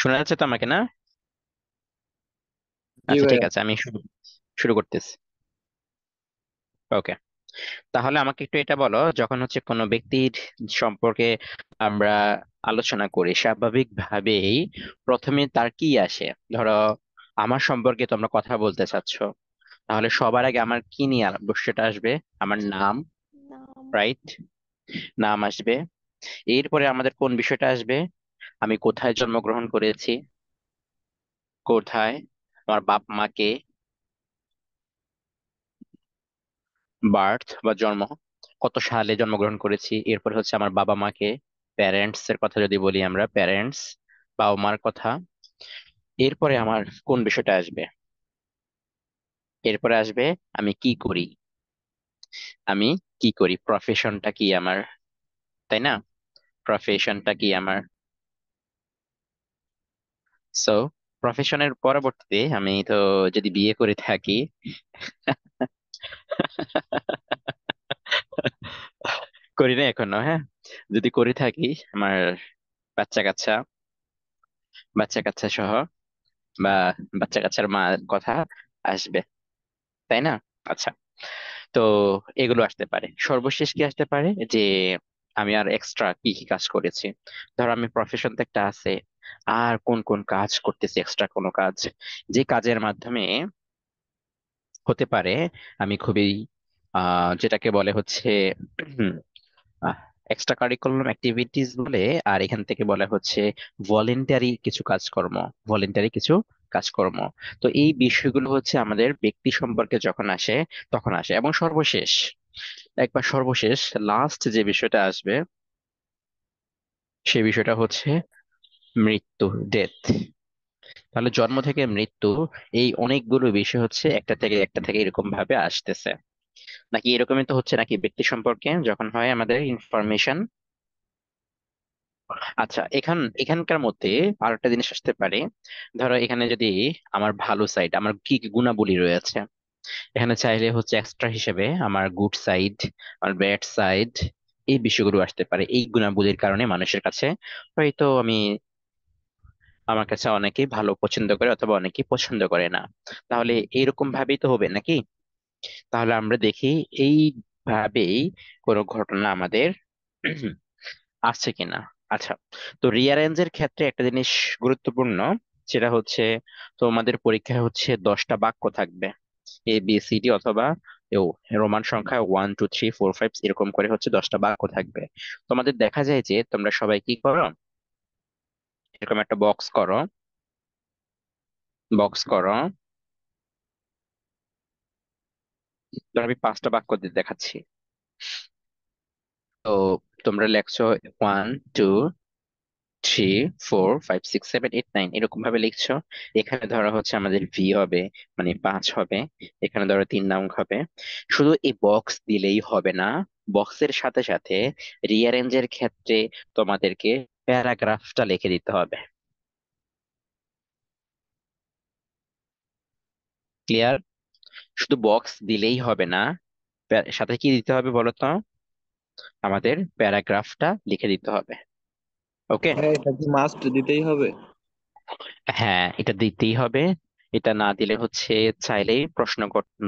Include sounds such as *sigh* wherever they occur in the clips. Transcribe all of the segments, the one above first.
শোনা যাচ্ছে তো আমাকে না আচ্ছা ঠিক আছে আমি শুরু করতেছি ওকে তাহলে আমাকে একটু এটা বলো যখন হচ্ছে কোনো ব্যক্তির সম্পর্কে আমরা আলোচনা করি স্বাভাবিকভাবেই প্রথমে তার কি আসে ধরো আমার সম্পর্কে তোমরা কথা বলতে চাচ্ছ তাহলে সবার আগে আমার কি নিয়ে সেটা আসবে আমার নাম রাইট নাম আসবে এরপরে আমাদের কোন বিষয়টা আসবে আমি কোথায় জন্মগ্রহণ করেছি কোথায় আমার বাপ মাকে বার্থ বা জন্ম কত সালে জন্মগ্রহণ করেছি এরপরে হচ্ছে আমার বাবা মাকে প্যারেন্টস এর কথা যদি বলি আমরা প্যারেন্টস বাবা মার কথা এরপরে আমার কোন বিষয়টা আসবে এরপরে আসবে আমি কি করি আমি কি করি প্রফেশনটা কি আমার তাই না প্রফেশনটা কি আমার সো প্রফেশনের পরবর্তীতে আমি তো যদি বিয়ে করে থাকি করি না এখনো হ্যাঁ যদি করে থাকি আমার বাচ্চা কাচ্চা বাচ্চা কাচ্চা সহ বা বাচ্চা কাচ্চার মা কথা আসবে তাই না আচ্ছা তো এগুলো আসতে পারে সর্বশেষ কি আসতে পারে যে আমি আর এক্সট্রা কি কি কাজ করেছি ধর আমি প্রফেশন তো একটা আছে আর কোন কোন কাজ করতেছি এক্সট্রা কোনো কাজ যে কাজের মাধ্যমে হতে পারে আমি খুবই আহ যেটাকে বলে হচ্ছে এক্সট্রা কারিকুলাম অ্যাক্টিভিটিস বলে আর এখান থেকে বলা হচ্ছে ভলেন্টারি কিছু কাজকর্ম ভলেন্টারি কিছু কাজকর্ম তো এই বিষয়গুলো হচ্ছে আমাদের ব্যক্তি সম্পর্কে যখন আসে তখন আসে এবং সর্বশেষ একবার সর্বশেষ লাস্ট যে বিষয়টা আসবে সে বিষয়টা হচ্ছে মৃত্যু ডেথ তাহলে জন্ম থেকে মৃত্যু এই অনেকগুলো বিষয় হচ্ছে একটা থেকে একটা থেকে এরকম ভাবে আসতেছে নাকি এরকমই তো হচ্ছে নাকি ব্যক্তি সম্পর্কে যখন হয় আমাদের ইনফরমেশন আচ্ছা এখান এখানকার মধ্যে আর একটা জিনিস আসতে পারে ধরো এখানে যদি আমার ভালো সাইড আমার কি কি গুণাবলী রয়েছে এখানে চাইলে হচ্ছে এক্সট্রা হিসেবে আমার গুড সাইড আমার ব্যাড সাইড এই বিষয়গুলো আসতে পারে এই গুণাবলীর কারণে মানুষের কাছে হয়তো আমি আমার কাছে অনেকে ভালো পছন্দ করে অথবা অনেকে পছন্দ করে না তাহলে এইরকম ভাবেই তো হবে নাকি তাহলে আমরা দেখি এই ভাবেই কোনো ঘটনা আমাদের আছে কিনা আচ্ছা তো রিয়ারেঞ্জের ক্ষেত্রে একটা জিনিস গুরুত্বপূর্ণ সেটা হচ্ছে তোমাদের পরীক্ষায় হচ্ছে দশটা বাক্য থাকবে এ বি সি ডি অথবা রোমান সংখ্যা one two three four five এরকম করে হচ্ছে দশটা বাক্য থাকবে তোমাদের দেখা যায় যে তোমরা সবাই কি করো এরকম একটা বক্স করো বক্স করো আমি পাঁচটা বাক্য দিয়ে দেখাচ্ছি তো তোমরা লেখছো one two three four five six seven eight nine এরকম ভাবে লিখছো এখানে ধরো হচ্ছে আমাদের ভি হবে মানে পাঁচ হবে এখানে ধরো তিন নাম হবে শুধু এই বক্স দিলেই হবে না বক্সের সাথে সাথে রিয়ারেঞ্জের ক্ষেত্রে তোমাদেরকে প্যারাগ্রাফটা লিখে দিতে হবে ক্লিয়ার শুধু বক্স দিলেই হবে না সাথে কি দিতে হবে বলতো আমাদের প্যারাগ্রাফটা লিখে দিতে হবে ওকে হ্যাঁ, এটা কি মাস্ট দিতেই হবে হ্যাঁ এটা দিতেই হবে এটা না দিলে হচ্ছে চাইলেই প্রশ্ন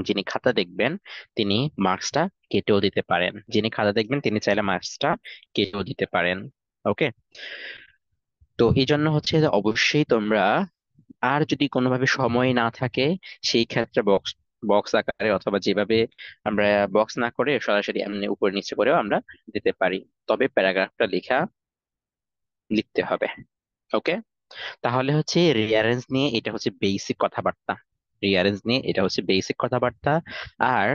যিনি খাতা দেখবেন তিনি মার্কসটা কেটেও দিতে পারেন যিনি খাতা দেখবেন তিনি চাইলে মার্কসটা কেটেও দিতে পারেন ওকে তো এই জন্য হচ্ছে যে অবশ্যই তোমরা আর যদি কোনোভাবে সময় না থাকে সেই ক্ষেত্রে বক্স বক্স আকারে অথবা যেভাবে আমরা বক্স না করে সরাসরি এমনি উপর নিচে করেও আমরা দিতে পারি তবে প্যারাগ্রাফটা লেখা লিখতে হবে ওকে তাহলে হচ্ছে রিয়ারেঞ্জ নিয়ে এটা হচ্ছে বেসিক কথাবার্তা রিয়ারেঞ্জ নিয়ে এটা হচ্ছে বেসিক কথাবার্তা আর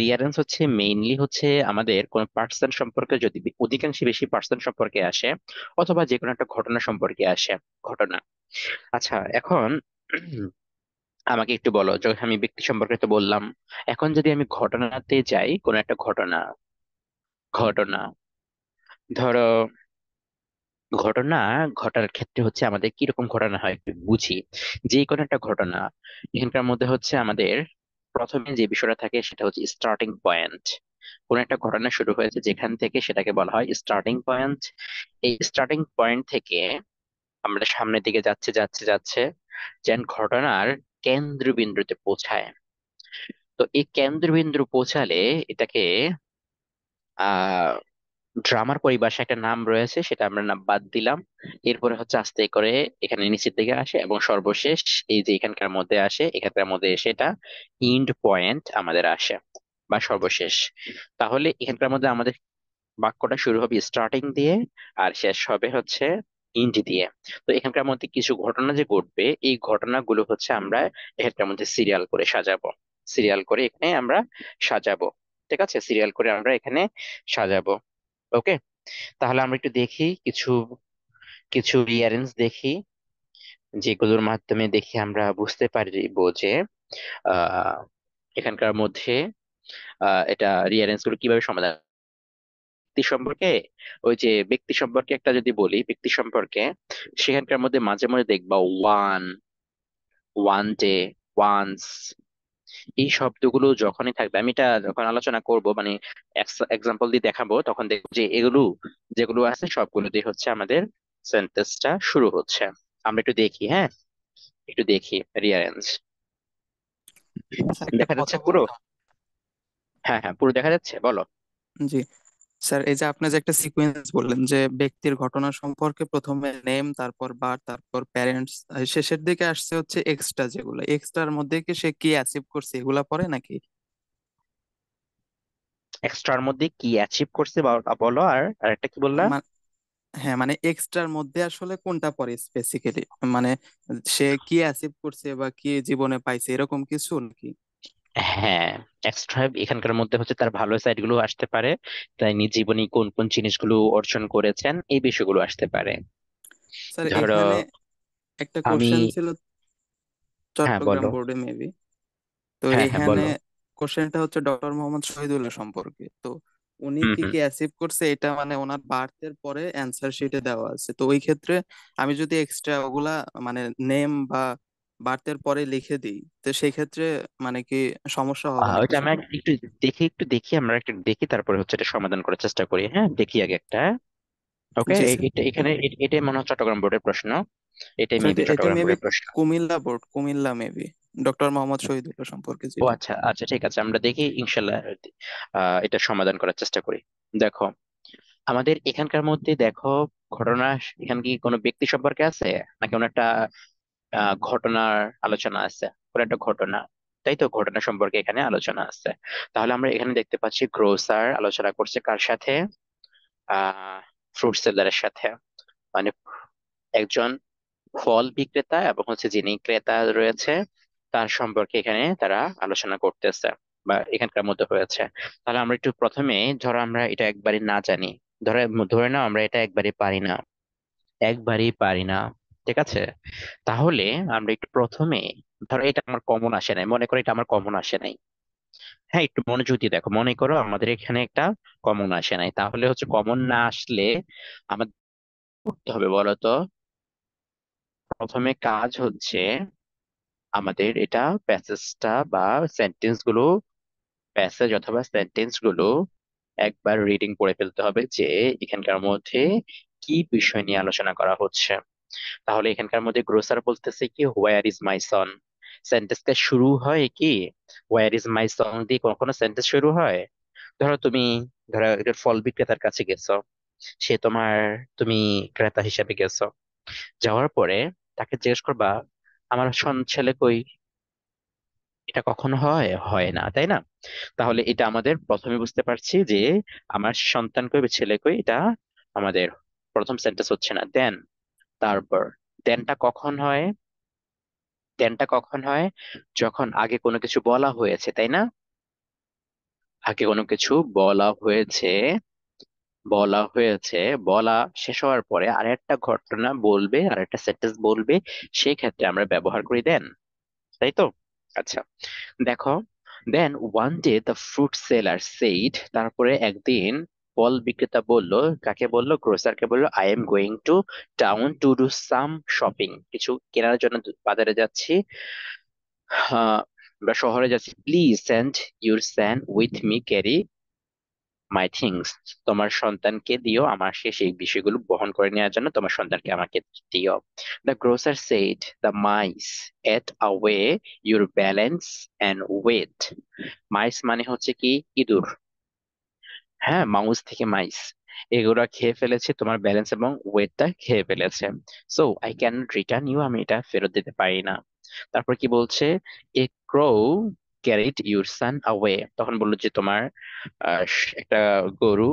রিয়ারেঞ্জ হচ্ছে মেইনলি হচ্ছে আমাদের কোন পার্সন সম্পর্কে যদি অধিকাংশ বেশি পার্সন সম্পর্কে আসে অথবা যে কোনো একটা ঘটনা সম্পর্কে আসে ঘটনা আচ্ছা এখন আমাকে একটু বলো যখন আমি ব্যক্তি সম্পর্কে তো বললাম এখন যদি আমি ঘটনাতে যাই কোন একটা ঘটনা ঘটনা ধরো ঘটনা ঘটার ক্ষেত্রে হচ্ছে আমাদের কিরকম ঘটনা হয় বুঝি যে কোনো একটা ঘটনা এখানকার মধ্যে হচ্ছে আমাদের প্রথমে যে বিষয়টা থাকে সেটা হচ্ছে স্টার্টিং পয়েন্ট কোন একটা ঘটনা শুরু হয়েছে যেখান থেকে সেটাকে বলা হয় স্টার্টিং পয়েন্ট এই স্টার্টিং পয়েন্ট থেকে আমরা সামনের দিকে যাচ্ছে যাচ্ছে যাচ্ছে যেন ঘটনার কেন্দ্রবিন্দুতে পৌঁছায় তো এই কেন্দ্রবিন্দু পৌঁছালে এটাকে আহ ড্রামার পরিভাষায় একটা নাম রয়েছে সেটা আমরা নাম বাদ দিলাম এরপরে হচ্ছে আস্তে করে এখানে নিচের দিকে আসে এবং সর্বশেষ এই যে এখানকার মধ্যে আসে এখানকার মধ্যে এসে এটা ইন্ড পয়েন্ট আমাদের আসে বা সর্বশেষ তাহলে এখানকার মধ্যে আমাদের বাক্যটা শুরু হবে স্টার্টিং দিয়ে আর শেষ হবে হচ্ছে ইন্ড দিয়ে তো এখানকার মধ্যে কিছু ঘটনা যে ঘটবে এই ঘটনাগুলো হচ্ছে আমরা এখানকার মধ্যে সিরিয়াল করে সাজাবো সিরিয়াল করে এখানে আমরা সাজাবো ঠিক আছে সিরিয়াল করে আমরা এখানে সাজাবো ওকে তাহলে আমরা একটু দেখি কিছু কিছু রিয়ারেন্স দেখি যেগুলোর মাধ্যমে দেখি আমরা বুঝতে পারব যে এখানকার মধ্যে এটা রিয়ারেন্স গুলো কিভাবে সমাধান ব্যক্তি সম্পর্কে ওই যে ব্যক্তি সম্পর্কে একটা যদি বলি ব্যক্তি সম্পর্কে সেখানকার মধ্যে মাঝে মাঝে দেখবা ওয়ান ওয়ান ডে ওয়ান্স এই শব্দগুলো যখনই থাকবে আমি এটা যখন আলোচনা করব মানে এক্সাম্পল দিয়ে দেখাবো তখন দেখব যে এগুলো যেগুলো আছে সবগুলো দিয়ে হচ্ছে আমাদের সেন্টেন্সটা শুরু হচ্ছে আমরা একটু দেখি হ্যাঁ একটু দেখি রিয়ারেঞ্জ আচ্ছা, দেখা যাচ্ছে পুরো হ্যাঁ হ্যাঁ পুরো দেখা যাচ্ছে বলো জি স্যার এই যে আপনি যে একটা সিকোয়েন্স বললেন যে ব্যক্তির ঘটনা সম্পর্কে প্রথমে নেম তারপর বার তারপর প্যারেন্টস শেষের দিকে আসছে হচ্ছে এক্সট্রা যেগুলো এক্সট্রার মধ্যে কি সে কি অ্যাচিভ করছে এগুলা পড়ে নাকি এক্সট্রার মধ্যে কি অ্যাচিভ করছে বা- বলো আর আরেকটা কি বললা হ্যাঁ মানে এক্সট্রার মধ্যে আসলে কোনটা পড়ে স্পেসিফিক্যালি মানে সে কি অ্যাচিভ করছে বা কি জীবনে পাইছে এরকম কিছু নাকি হ্যাঁ এক্সট্রা এখানকার মধ্যে হচ্ছে তার ভালো সাইড গুলো আসতে পারে তাই নিজ জীবনী কোন কোন জিনিসগুলো অর্জন করেছেন এই বিষয়গুলো আসতে পারে স্যার ধরো এখানে একটা আমি কোশ্চেন ছিল হ্যাঁ চট্টগ্রাম বলো বোর্ডে মেবি তো হ্যাঁ হ্যাঁ এখানে বলো কোশ্চেনটা হচ্ছে ডক্টর মোহাম্মদ শহীদুল্লাহ সম্পর্কে তো উনি হুম কি হুম কি অ্যাচিভ করছে এটা মানে ওনার বার্থের পরে অ্যান্সার শিটে দেওয়া আছে তো ওই ক্ষেত্রে আমি যদি এক্সট্রা ওগুলা মানে নেম বা বার্থের পরে লিখে দিই তো সেক্ষেত্রে মানে কি সমস্যা হবে আহ, ওইটা একটু দেখি একটু দেখি আমরা একটু দেখি তারপরে হচ্ছে এটা সমাধান করার চেষ্টা করি হ্যাঁ দেখি আগে একটা ওকে জি স্যার এটা এখানে এটাই মনে হয় চট্টগ্রাম বোর্ডের প্রশ্ন এটাই মেবি এটা চট্টগ্রাম মেবি বোর্ডের প্রশ্ন Comilla board Comilla maybe doctor Mohammad Shahid সম্পর্কে জি ও আচ্ছা আচ্ছা ঠিক আছে আমরা দেখি ইনশাল্লাহ আহ এটা সমাধান করার চেষ্টা করি দেখো আমাদের এখানকার মধ্যে দেখো ঘটনা এখানে কি কোনো ব্যক্তি সম্পর্কে আছে নাকি কোনো একটা ঘটনার আলোচনা আছে কোন একটা ঘটনা তাই তো ঘটনা সম্পর্কে এখানে আলোচনা আছে তাহলে আমরা এখানে দেখতে পাচ্ছি গ্রোসার আলোচনা করছে কার সাথে আহ ফ্রুট সেলারের সাথে মানে একজন ফল বিক্রেতা এবং হচ্ছে যিনি ক্রেতা রয়েছে তার সম্পর্কে এখানে তারা আলোচনা করতেছে বা এখানকার মধ্যে হয়েছে তাহলে আমরা একটু প্রথমে ধরো আমরা এটা একবারে না জানি ধরে ধরে নাও আমরা এটা একবারে পারি না একবারই পারি না ঠিক আছে তাহলে আমরা একটু প্রথমে ধরো এটা আমার কমন আসে নাই মনে করো এটা আমার কমন আসে নাই হ্যাঁ একটু মনোযোগ দিয়ে দেখো মনে করো আমাদের এখানে একটা কমন আসে নাই তাহলে হচ্ছে কমন না আসলে আমাদের করতে হবে বলতো প্রথমে কাজ হচ্ছে আমাদের এটা প্যাসেজটা বা সেন্টেন্স গুলো প্যাসেজ অথবা সেন্টেন্স গুলো একবার রিডিং করে ফেলতে হবে যে এখানকার মধ্যে কি বিষয় নিয়ে আলোচনা করা হচ্ছে তাহলে এখানকার মধ্যে গ্রোসার বলতেছে কি হোয়ার ইজ মাই সন সেন্টেন্সটা শুরু হয় কি হোয়ার ইজ মাই সন দিয়ে কোনো সেন্টেন্স শুরু হয় ধরো তুমি ধরো একটা ফল বিক্রেতার কাছে গেছো সে তোমার তুমি ক্রেতা হিসেবে গেছো যাওয়ার পরে তাকে জিজ্ঞেস করবা আমার সন ছেলে কই এটা কখনো হয় হয় না তাই না তাহলে এটা আমাদের প্রথমে বুঝতে পারছি যে আমার সন্তান কই ছেলে কই এটা আমাদের প্রথম সেন্টেন্স হচ্ছে না দেন তারপর দেনটা কখন হয় দেনটা কখন হয় যখন আগে কোনো কিছু বলা হয়েছে তাই না আগে কোনো কিছু বলা হয়েছে বলা হয়েছে বলা শেষ হওয়ার পরে আর একটা ঘটনা বলবে আর একটা সেন্টেন্স বলবে সেই ক্ষেত্রে আমরা ব্যবহার করি দেন তাই তো আচ্ছা দেখো then one day the fruit seller said তারপরে একদিন ফল বিক্রেতা বলল কাকে বলল কে বললো I am going to town to do some shopping কিছু কেনার জন্য বাজারে যাচ্ছি হ্যাঁ, বা শহরে যাচ্ছি please send your son with me carry my things তোমার সন্তানকে দিও আমার সেই বিষয়গুলো বহন করে নেওয়ার জন্য তোমার সন্তানকে আমাকে দিও the grocer said the mice ate away your balance and weight mice মানে হচ্ছে কি ইঁদুর হ্যাঁ মাউস থেকে মাইস এগুলা খেয়ে ফেলেছে তোমার ব্যালেন্স এবং ওয়েটটা খেয়ে ফেলেছে so I can return you আমি এটা ফেরত দিতে পারি না তারপর কি বলছে a crow carried your son away তখন বললো যে তোমার আহ, একটা গরু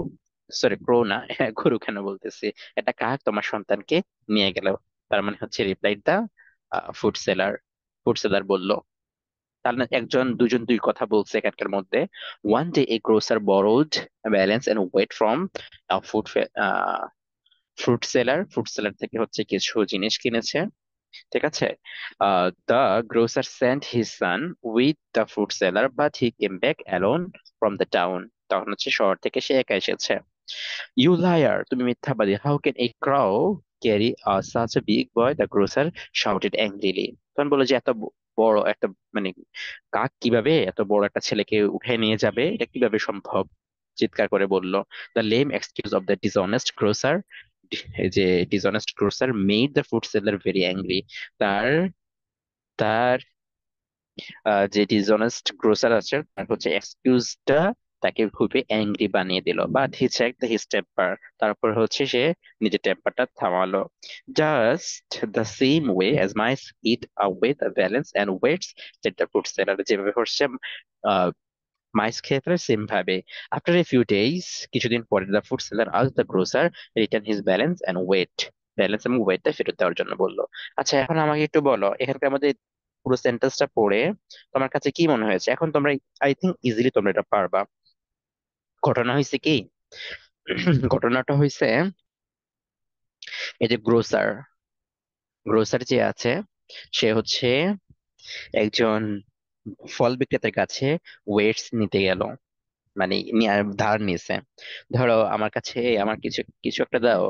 সরি ক্রো না হ্যাঁ, গরু কেন বলতেছি একটা কাক তোমার সন্তানকে নিয়ে গেল তার মানে হচ্ছে reply the food seller food seller বললো তার একজন দুজন দুই কথা বলছে এখানকার মধ্যে one day a grocer borrowed balance and weight from food fruit seller fruit seller থেকে হচ্ছে কিছু জিনিস কিনেছে ঠিক আছে the grocer sent his son with the fruit seller but he came back alone from the town তখন হচ্ছে শহর থেকে সে একা এসেছে ইউ লায়ার তুমি মিথ্যাবাদী how can a crow carry such a big boy the grocer shouted angrily তখন বলে যে এত বড় একটা মানে কাক কিভাবে এত বড় একটা ছেলেকে উঠে নিয়ে যাবে এটা কিভাবে সম্ভব চিৎকার করে বলল the lame excuse of the dishonest grocer যে dishonest grocer made the food seller very angry তার তার যে ডিসঅনেস্ট গ্রোসার আছে তার হচ্ছে এক্সকিউজটা তাকে খুবই অ্যাংরি বানিয়ে দিল but he check his temper তারপর হচ্ছে সে নিজের টেম্পারটা থামালো just the same way as mice eat a with balance and weights that food fruit seller যেভাবে হচ্ছে মাইস ক্ষেত্রে সেম ভাবে আফটার এ ফিউ ডেজ কিছুদিন পরে দ্য ফুড সেলার আজ the grocer return his balance and weight balance এবং ওয়েটটা ফেরত দেওয়ার জন্য বললো আচ্ছা এখন আমাকে একটু বলো এখানকার আমাদের পুরো সেন্টেন্সটা পড়ে তোমার কাছে কি মনে হয়েছে এখন তোমরা আই থিঙ্ক ইজিলি তোমরা এটা পারবা ঘটনা হয়েছে কি ঘটনাটা হয়েছে এই যে গ্রোসার গ্রোসার যে আছে সে হচ্ছে একজন ফল বিক্রেতার কাছে ওয়েটস নিতে গেল মানে ধার নিয়েছে ধরো আমার কাছে আমার কিছু কিছু একটা দাও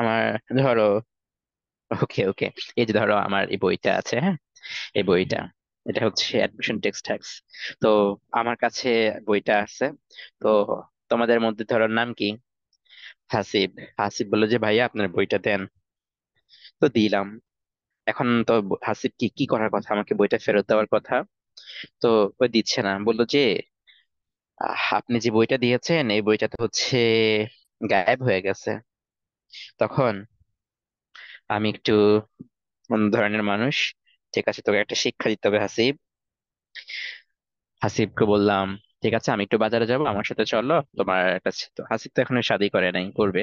আমার ধরো ওকে ওকে এই যে ধরো আমার এই বইটা আছে হ্যাঁ এই বইটা এটা হচ্ছে অ্যাডমিশন টেক্সট হ্যাকস তো আমার কাছে বইটা আছে তো তোমাদের মধ্যে ধরো নাম কি হাসিব হাসিব বললো যে ভাইয়া আপনার বইটা দেন তো দিলাম এখন তো হাসিব কি কি করার কথা আমাকে বইটা ফেরত দেওয়ার কথা তো ওই দিচ্ছে না বললো যে আপনি যে বইটা দিয়েছেন এই বইটা তো হচ্ছে গায়েব হয়ে গেছে তখন আমি একটু ধরনের মানুষ ঠিক আছে তোকে একটা শিক্ষা দিতে হবে হাসিব হাসিবকে বললাম ঠিক আছে আমি একটু বাজারে যাব আমার সাথে চলো তোমার একটা তো হাসিব তো এখনো শাদি করে নাই করবে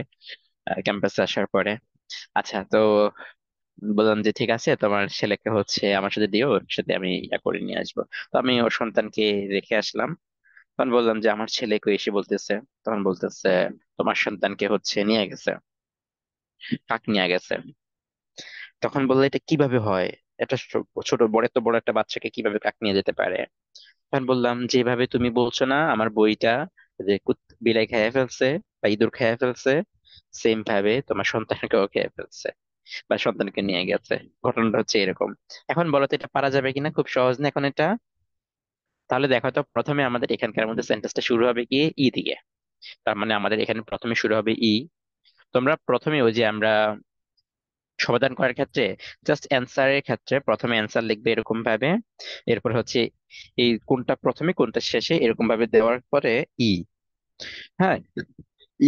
ক্যাম্পাসে আসার পরে আচ্ছা তো বললাম যে ঠিক আছে তোমার ছেলেকে হচ্ছে আমার সাথে দিও ওর সাথে আমি ইয়া করে নিয়ে আসবো তো আমি ওর সন্তানকে রেখে আসলাম তখন বললাম যে আমার ছেলেকে এসে বলতেছে তখন বলতেছে তোমার সন্তানকে হচ্ছে নিয়ে গেছে কাক নিয়ে গেছে তখন বললো এটা কিভাবে হয় একটা ছোট বড় তো বড় একটা বাচ্চাকে কিভাবে কাক নিয়ে যেতে পারে তখন বললাম যেভাবে তুমি বলছো না আমার বইটা যে বিলাই খেয়ে ফেলছে বা ইঁদুর খেয়ে ফেলছে সেম ভাবে তোমার সন্তানকেও খেয়ে ফেলছে বা সন্তানকে নিয়ে গেছে ঘটনাটা হচ্ছে এরকম এখন বলো তো এটা পারা যাবে কিনা খুব সহজ না এখন এটা তাহলে দেখো তো প্রথমে আমাদের এখানকার মধ্যে সেন্টেন্সটা শুরু হবে কি ই দিয়ে তার মানে আমাদের এখানে প্রথমে শুরু হবে ই তোমরা প্রথমে ওই যে আমরা সমাধান করার ক্ষেত্রে জাস্ট অ্যান্সারের ক্ষেত্রে প্রথমে অ্যান্সার লিখবে এরকম ভাবে এরপর হচ্ছে এই কোনটা প্রথমে কোনটা শেষে এরকম ভাবে দেওয়ার পরে ই e। হ্যাঁ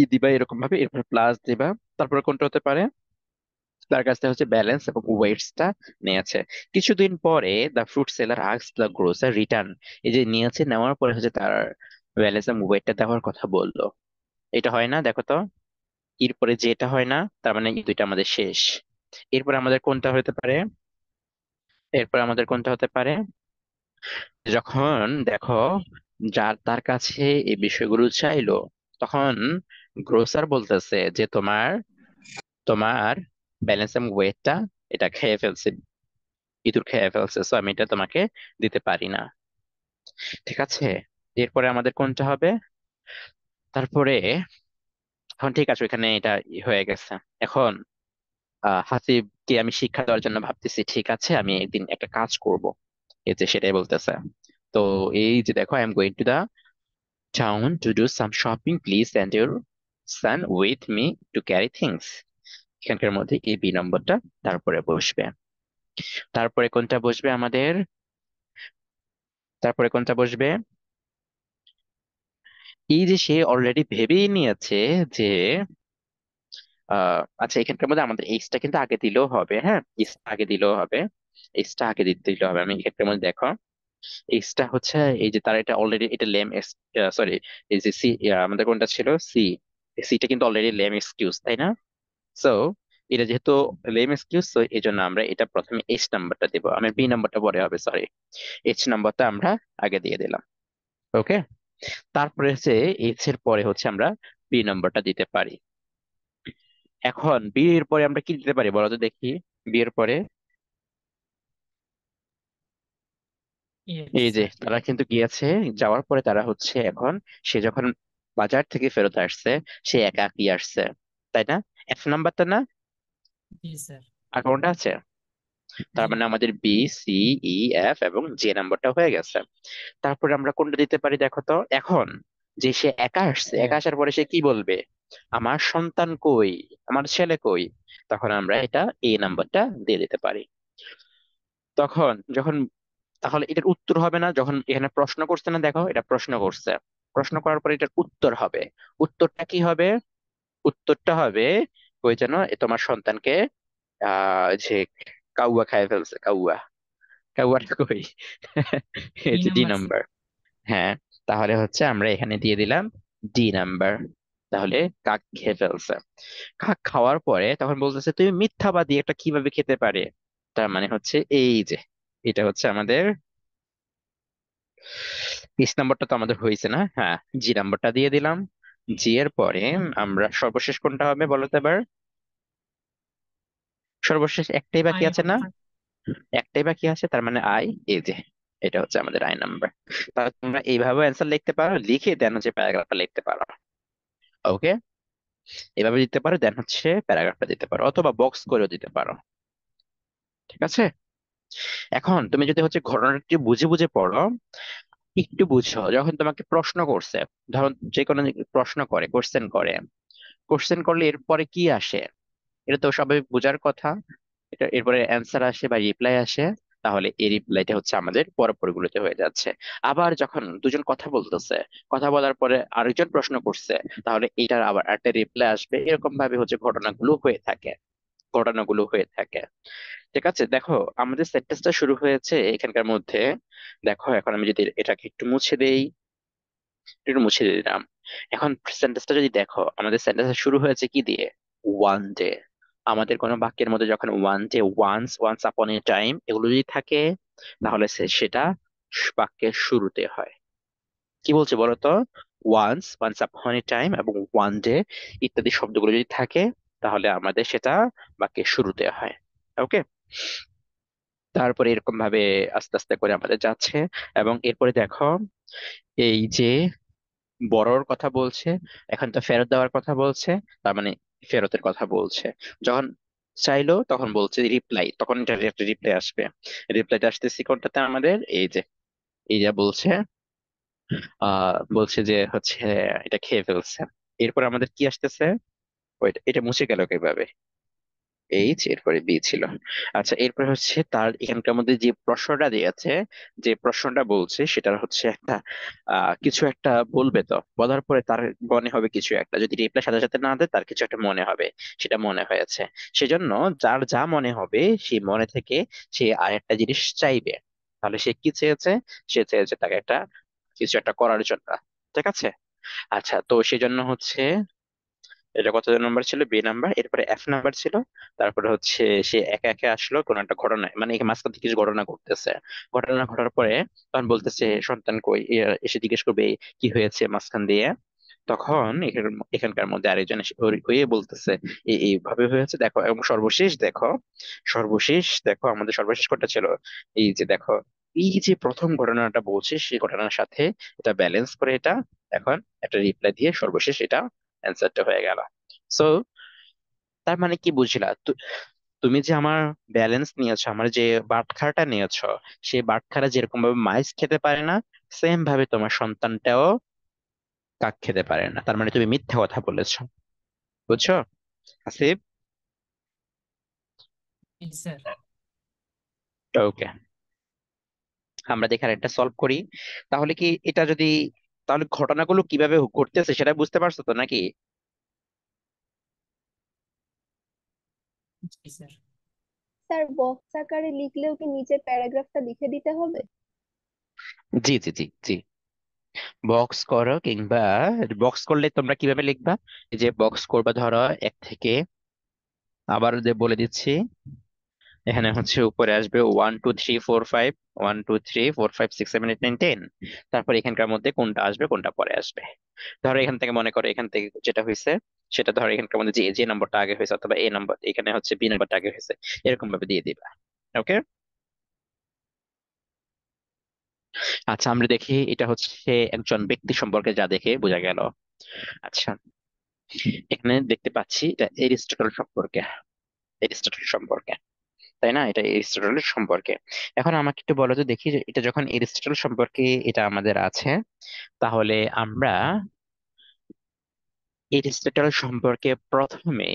ই e দিবা এরকম ভাবে এরপর প্লাস দিবা তারপরে কোনটা হতে পারে তার কাছ থেকে হচ্ছে ব্যালেন্স এবং ওয়েটসটা নিয়েছে কিছুদিন পরে দ্য ফ্রুট সেলার আক্স দ্য গ্রোসার রিটার্ন এই যে নিয়েছে নেওয়ার পরে হচ্ছে তার ব্যালেন্স এবং ওয়েটটা দেওয়ার কথা বললো এটা হয় না দেখো তো এরপরে যেটা হয় না তার মানে দুইটা আমাদের শেষ এরপর আমাদের কোনটা হতে পারে এরপর আমাদের কোনটা হতে পারে যখন দেখো যার তার কাছে এই বিষয়গুলো চাইলো তখন গ্রোসার বলতেছে যে তোমার তোমার ব্যালেন্স ওয়েটটা এটা খেয়ে ফেলছে ইঁদুর খেয়ে ফেলছে সো আমি এটা তোমাকে দিতে পারি না ঠিক আছে এরপরে আমাদের কোনটা হবে তারপরে এখন ঠিক আছে এখানে এটা হয়ে গেছে এখন হাসিবকে আমি শিক্ষা দেওয়ার জন্য ভাবতেছি ঠিক আছে আমি একদিন একটা কাজ করব যে সেটাই বলতেছে তো এই যে দেখো I am going to the town to do some shopping please send your son with me to carry things এখানকার মধ্যে এই বি নম্বরটা তারপরে বসবে তারপরে কোনটা বসবে আমাদের তারপরে কোনটা বসবে এই যে সে অলরেডি ভেবেই নিয়েছে যে আচ্ছা এখানকার মধ্যে আমাদের এক্সটা কিন্তু আগে দিলেও হবে হ্যাঁ এক্সটা আগে দিলেও হবে এক্সটা আগে দিতে হবে আমি এক্ষেত্রে মধ্যে দেখো এক্সটা হচ্ছে এই যে তার এটা অলরেডি এটা লেম এস সরি এই যে সি আমাদের কোনটা ছিল সি সিটা কিন্তু অলরেডি লেম এক্সকিউজ তাই না সো এটা যেহেতু লেম এক্সকিউজ তো এই জন্য আমরা এটা প্রথমে এইচ নাম্বারটা দিব আমি বি নাম্বারটা পরে হবে সরি এইচ নাম্বারটা আমরা আগে দিয়ে দিলাম ওকে তারপরে হচ্ছে এইচ এর পরে হচ্ছে আমরা বি নাম্বারটা দিতে পারি এখন বিয়ের পরে আমরা কি দিতে পারি বলো তো দেখি বিয়ের পরে এই যে তারা কিন্তু গিয়েছে যাওয়ার পরে তারা হচ্ছে এখন সে যখন বাজার থেকে ফেরত আসছে সে একা কি আসছে তাই না এফ নাম্বারটা না জি আছে তার মানে আমাদের বি সি ই এফ এবং জে নাম্বারটা হয়ে গেছে তারপরে আমরা কোনটা দিতে পারি দেখো তো এখন যে সে একা আসছে একা আসার পরে সে কি বলবে আমার সন্তান কই আমার ছেলে কই তখন আমরা এটা এই নাম্বারটা দিয়ে দিতে পারি তখন যখন তাহলে এটার উত্তর হবে না যখন এখানে প্রশ্ন করছে না দেখো এটা প্রশ্ন করছে প্রশ্ন করার পর এটার উত্তর হবে উত্তরটা কি হবে উত্তরটা হবে ওই যেন তোমার সন্তানকে আহ যে কাউয়া খাই ফেলছে কাউয়া কাউয়াটা কই ডি নাম্বার *laughs* হ্যাঁ তাহলে হচ্ছে আমরা এখানে দিয়ে দিলাম ডি নাম্বার তাহলে কাক খেয়ে ফেলছে কাক খাওয়ার পরে তখন বলতেছে তুমি মিথ্যাবাদী একটা কিভাবে খেতে পারে তার মানে হচ্ছে এই যে এটা হচ্ছে আমাদের পিস নাম্বারটা তো আমাদের হয়েছে না হ্যাঁ জি নাম্বারটা দিয়ে দিলাম জি এর পরে আমরা সর্বশেষ কোনটা হবে বলতে এবার সর্বশেষ একটাই বাকি আছে না একটাই বাকি আছে তার মানে আই এ যে এটা হচ্ছে আমাদের আই নাম্বার তাহলে তোমরা এইভাবে অ্যান্সার লিখতে পারো লিখে দেন যে প্যারাগ্রাফটা লিখতে পারো ওকে এভাবে দিতে পারো দেন হচ্ছে প্যারাগ্রাফটা দিতে পারো অথবা বক্স করেও দিতে পারো ঠিক আছে এখন তুমি যদি হচ্ছে ঘটনাটা একটু বুঝে বুঝে পড়ো একটু বুঝো যখন তোমাকে প্রশ্ন করছে ধরো যে কোনো প্রশ্ন করে কোশ্চেন করে কোশ্চেন করলে এরপরে কি আসে এটা তো স্বাভাবিক বোঝার কথা এটা এরপরে অ্যান্সার আসে বা রিপ্লাই আসে তাহলে এই রিপ্লাইটা হচ্ছে আমাদের পরপরগুলোতে হয়ে যাচ্ছে আবার যখন দুজন কথা বলতেছে কথা বলার পরে আরেকজন প্রশ্ন করছে তাহলে এটার আবার একটা রিপ্লাই আসবে এরকম ভাবে হচ্ছে ঘটনাগুলো হয়ে থাকে ঘটনাগুলো হয়ে থাকে ঠিক আছে দেখো আমাদের সেন্টেন্সটা শুরু হয়েছে এখানকার মধ্যে দেখো এখন আমি যদি এটাকে একটু মুছে দেই একটু মুছে দিলাম এখন সেন্টেন্সটা যদি দেখো আমাদের সেন্টেন্সটা শুরু হয়েছে কি দিয়ে ওয়ান ডে আমাদের কোনো বাক্যের মধ্যে যখন ওয়ান যে once once upon a time এগুলো যদি থাকে তাহলে সেটা বাক্যের শুরুতে হয় কি বলছে বলতো once once upon a time এবং ওয়ান ডে ইত্যাদি শব্দগুলো যদি থাকে তাহলে আমাদের সেটা বাক্যের শুরুতে হয় ওকে তারপরে এরকম ভাবে আস্তে আস্তে করে আমাদের যাচ্ছে এবং এরপরে দেখো এই যে বড়র কথা বলছে এখন তো ফেরত দেওয়ার কথা বলছে তার মানে ফেরতের কথা বলছে যখন চাইলো তখন বলছে রিপ্লাই তখন এটা একটা রিপ্লাই আসবে রিপ্লাইটা আসতেছি কোনটাতে আমাদের এই যে এই যা বলছে আহ বলছে যে হচ্ছে এটা খেয়ে ফেলছে এরপর আমাদের কি আসতেছে এটা মুছে গেল কিভাবে এইচ এরপরে বি ছিল আচ্ছা এরপরে হচ্ছে তার এখানকার মধ্যে যে প্রশ্নটা দিয়েছে যে প্রশ্নটা বলছে সেটার হচ্ছে একটা কিছু একটা বলবে তো বলার পরে তার মনে হবে কিছু একটা যদি রিপ্লাই সাথে সাথে না দেয় তার কিছু একটা মনে হবে সেটা মনে হয়েছে সেজন্য যার যা মনে হবে সেই মনে থেকে সে আর একটা জিনিস চাইবে তাহলে সে কি চেয়েছে সে চেয়েছে তাকে একটা কিছু একটা করার জন্য ঠিক আছে আচ্ছা তো সেজন্য হচ্ছে এটা কত নাম্বার ছিল বি নাম্বার এরপরে এফ নাম্বার ছিল তারপরে হচ্ছে সে একা একা আসলো কোনো একটা ঘটনা মানে মাঝখান থেকে কিছু ঘটনা ঘটতেছে ঘটনা ঘটার পরে তখন বলতেছে সন্তান কই এসে জিজ্ঞেস করবে কি হয়েছে মাঝখান দিয়ে তখন এখানকার মধ্যে আরেকজন হয়ে বলতেছে এইভাবে হয়েছে দেখো এবং সর্বশেষ দেখো সর্বশেষ দেখো আমাদের সর্বশেষ কোনটা ছিল এই যে দেখো এই যে প্রথম ঘটনাটা বলছে সেই ঘটনার সাথে এটা ব্যালেন্স করে এটা এখন একটা রিপ্লাই দিয়ে সর্বশেষ এটা অ্যান্সারটা হয়ে গেল সো তার মানে কি বুঝলা তুমি যে আমার ব্যালেন্স নিয়েছো আমার যে বাটখারাটা নিয়েছো সেই বাটখারা যেরকম ভাবে মাইস খেতে পারে না সেম ভাবে তোমার সন্তানটাও কাক খেতে পারে না তার মানে তুমি মিথ্যা কথা বলেছো বুঝছো আসিফ ওকে আমরা দেখার একটা সলভ করি তাহলে কি এটা যদি তাহলে ঘটনাগুলো কিভাবে ঘটতেছে সেটা বুঝতে পারছো তো নাকি স্যার স্যার বক্স আকারে লিখলেও কি নিচে প্যারাগ্রাফটা লিখে দিতে হবে জি জি জি জি বক্স করো কিংবা বক্স করলে তোমরা কিভাবে লিখবা যে বক্স করবা ধরো এক থেকে আবার বলে দিচ্ছি এখানে হচ্ছে উপরে আসবে one two three four five one two three four five six seven eight nine ten তারপর এখানকার মধ্যে কোনটা আসবে কোনটা পরে আসবে ধরো এখান থেকে মনে করো এখান থেকে যেটা হয়েছে সেটা ধরো এখানকার মধ্যে যে নাম্বারটা আগে হয়েছে অথবা এ নাম্বার এখানে হচ্ছে বি নাম্বারটা আগে হয়েছে এরকম ভাবে দিয়ে দিবা ওকে আচ্ছা আমরা দেখি এটা হচ্ছে একজন ব্যক্তি সম্পর্কে যা দেখে বোঝা গেল আচ্ছা এখানে দেখতে পাচ্ছি এরিস্টটল সম্পর্কে এরিস্টটল সম্পর্কে তাই না এটা এরিস্টটলের সম্পর্কে এখন আমাকে একটু বলো তো দেখি এটা যখন এরিস্টটল সম্পর্কে এটা আমাদের আছে তাহলে আমরা এরিস্টটল সম্পর্কে প্রথমে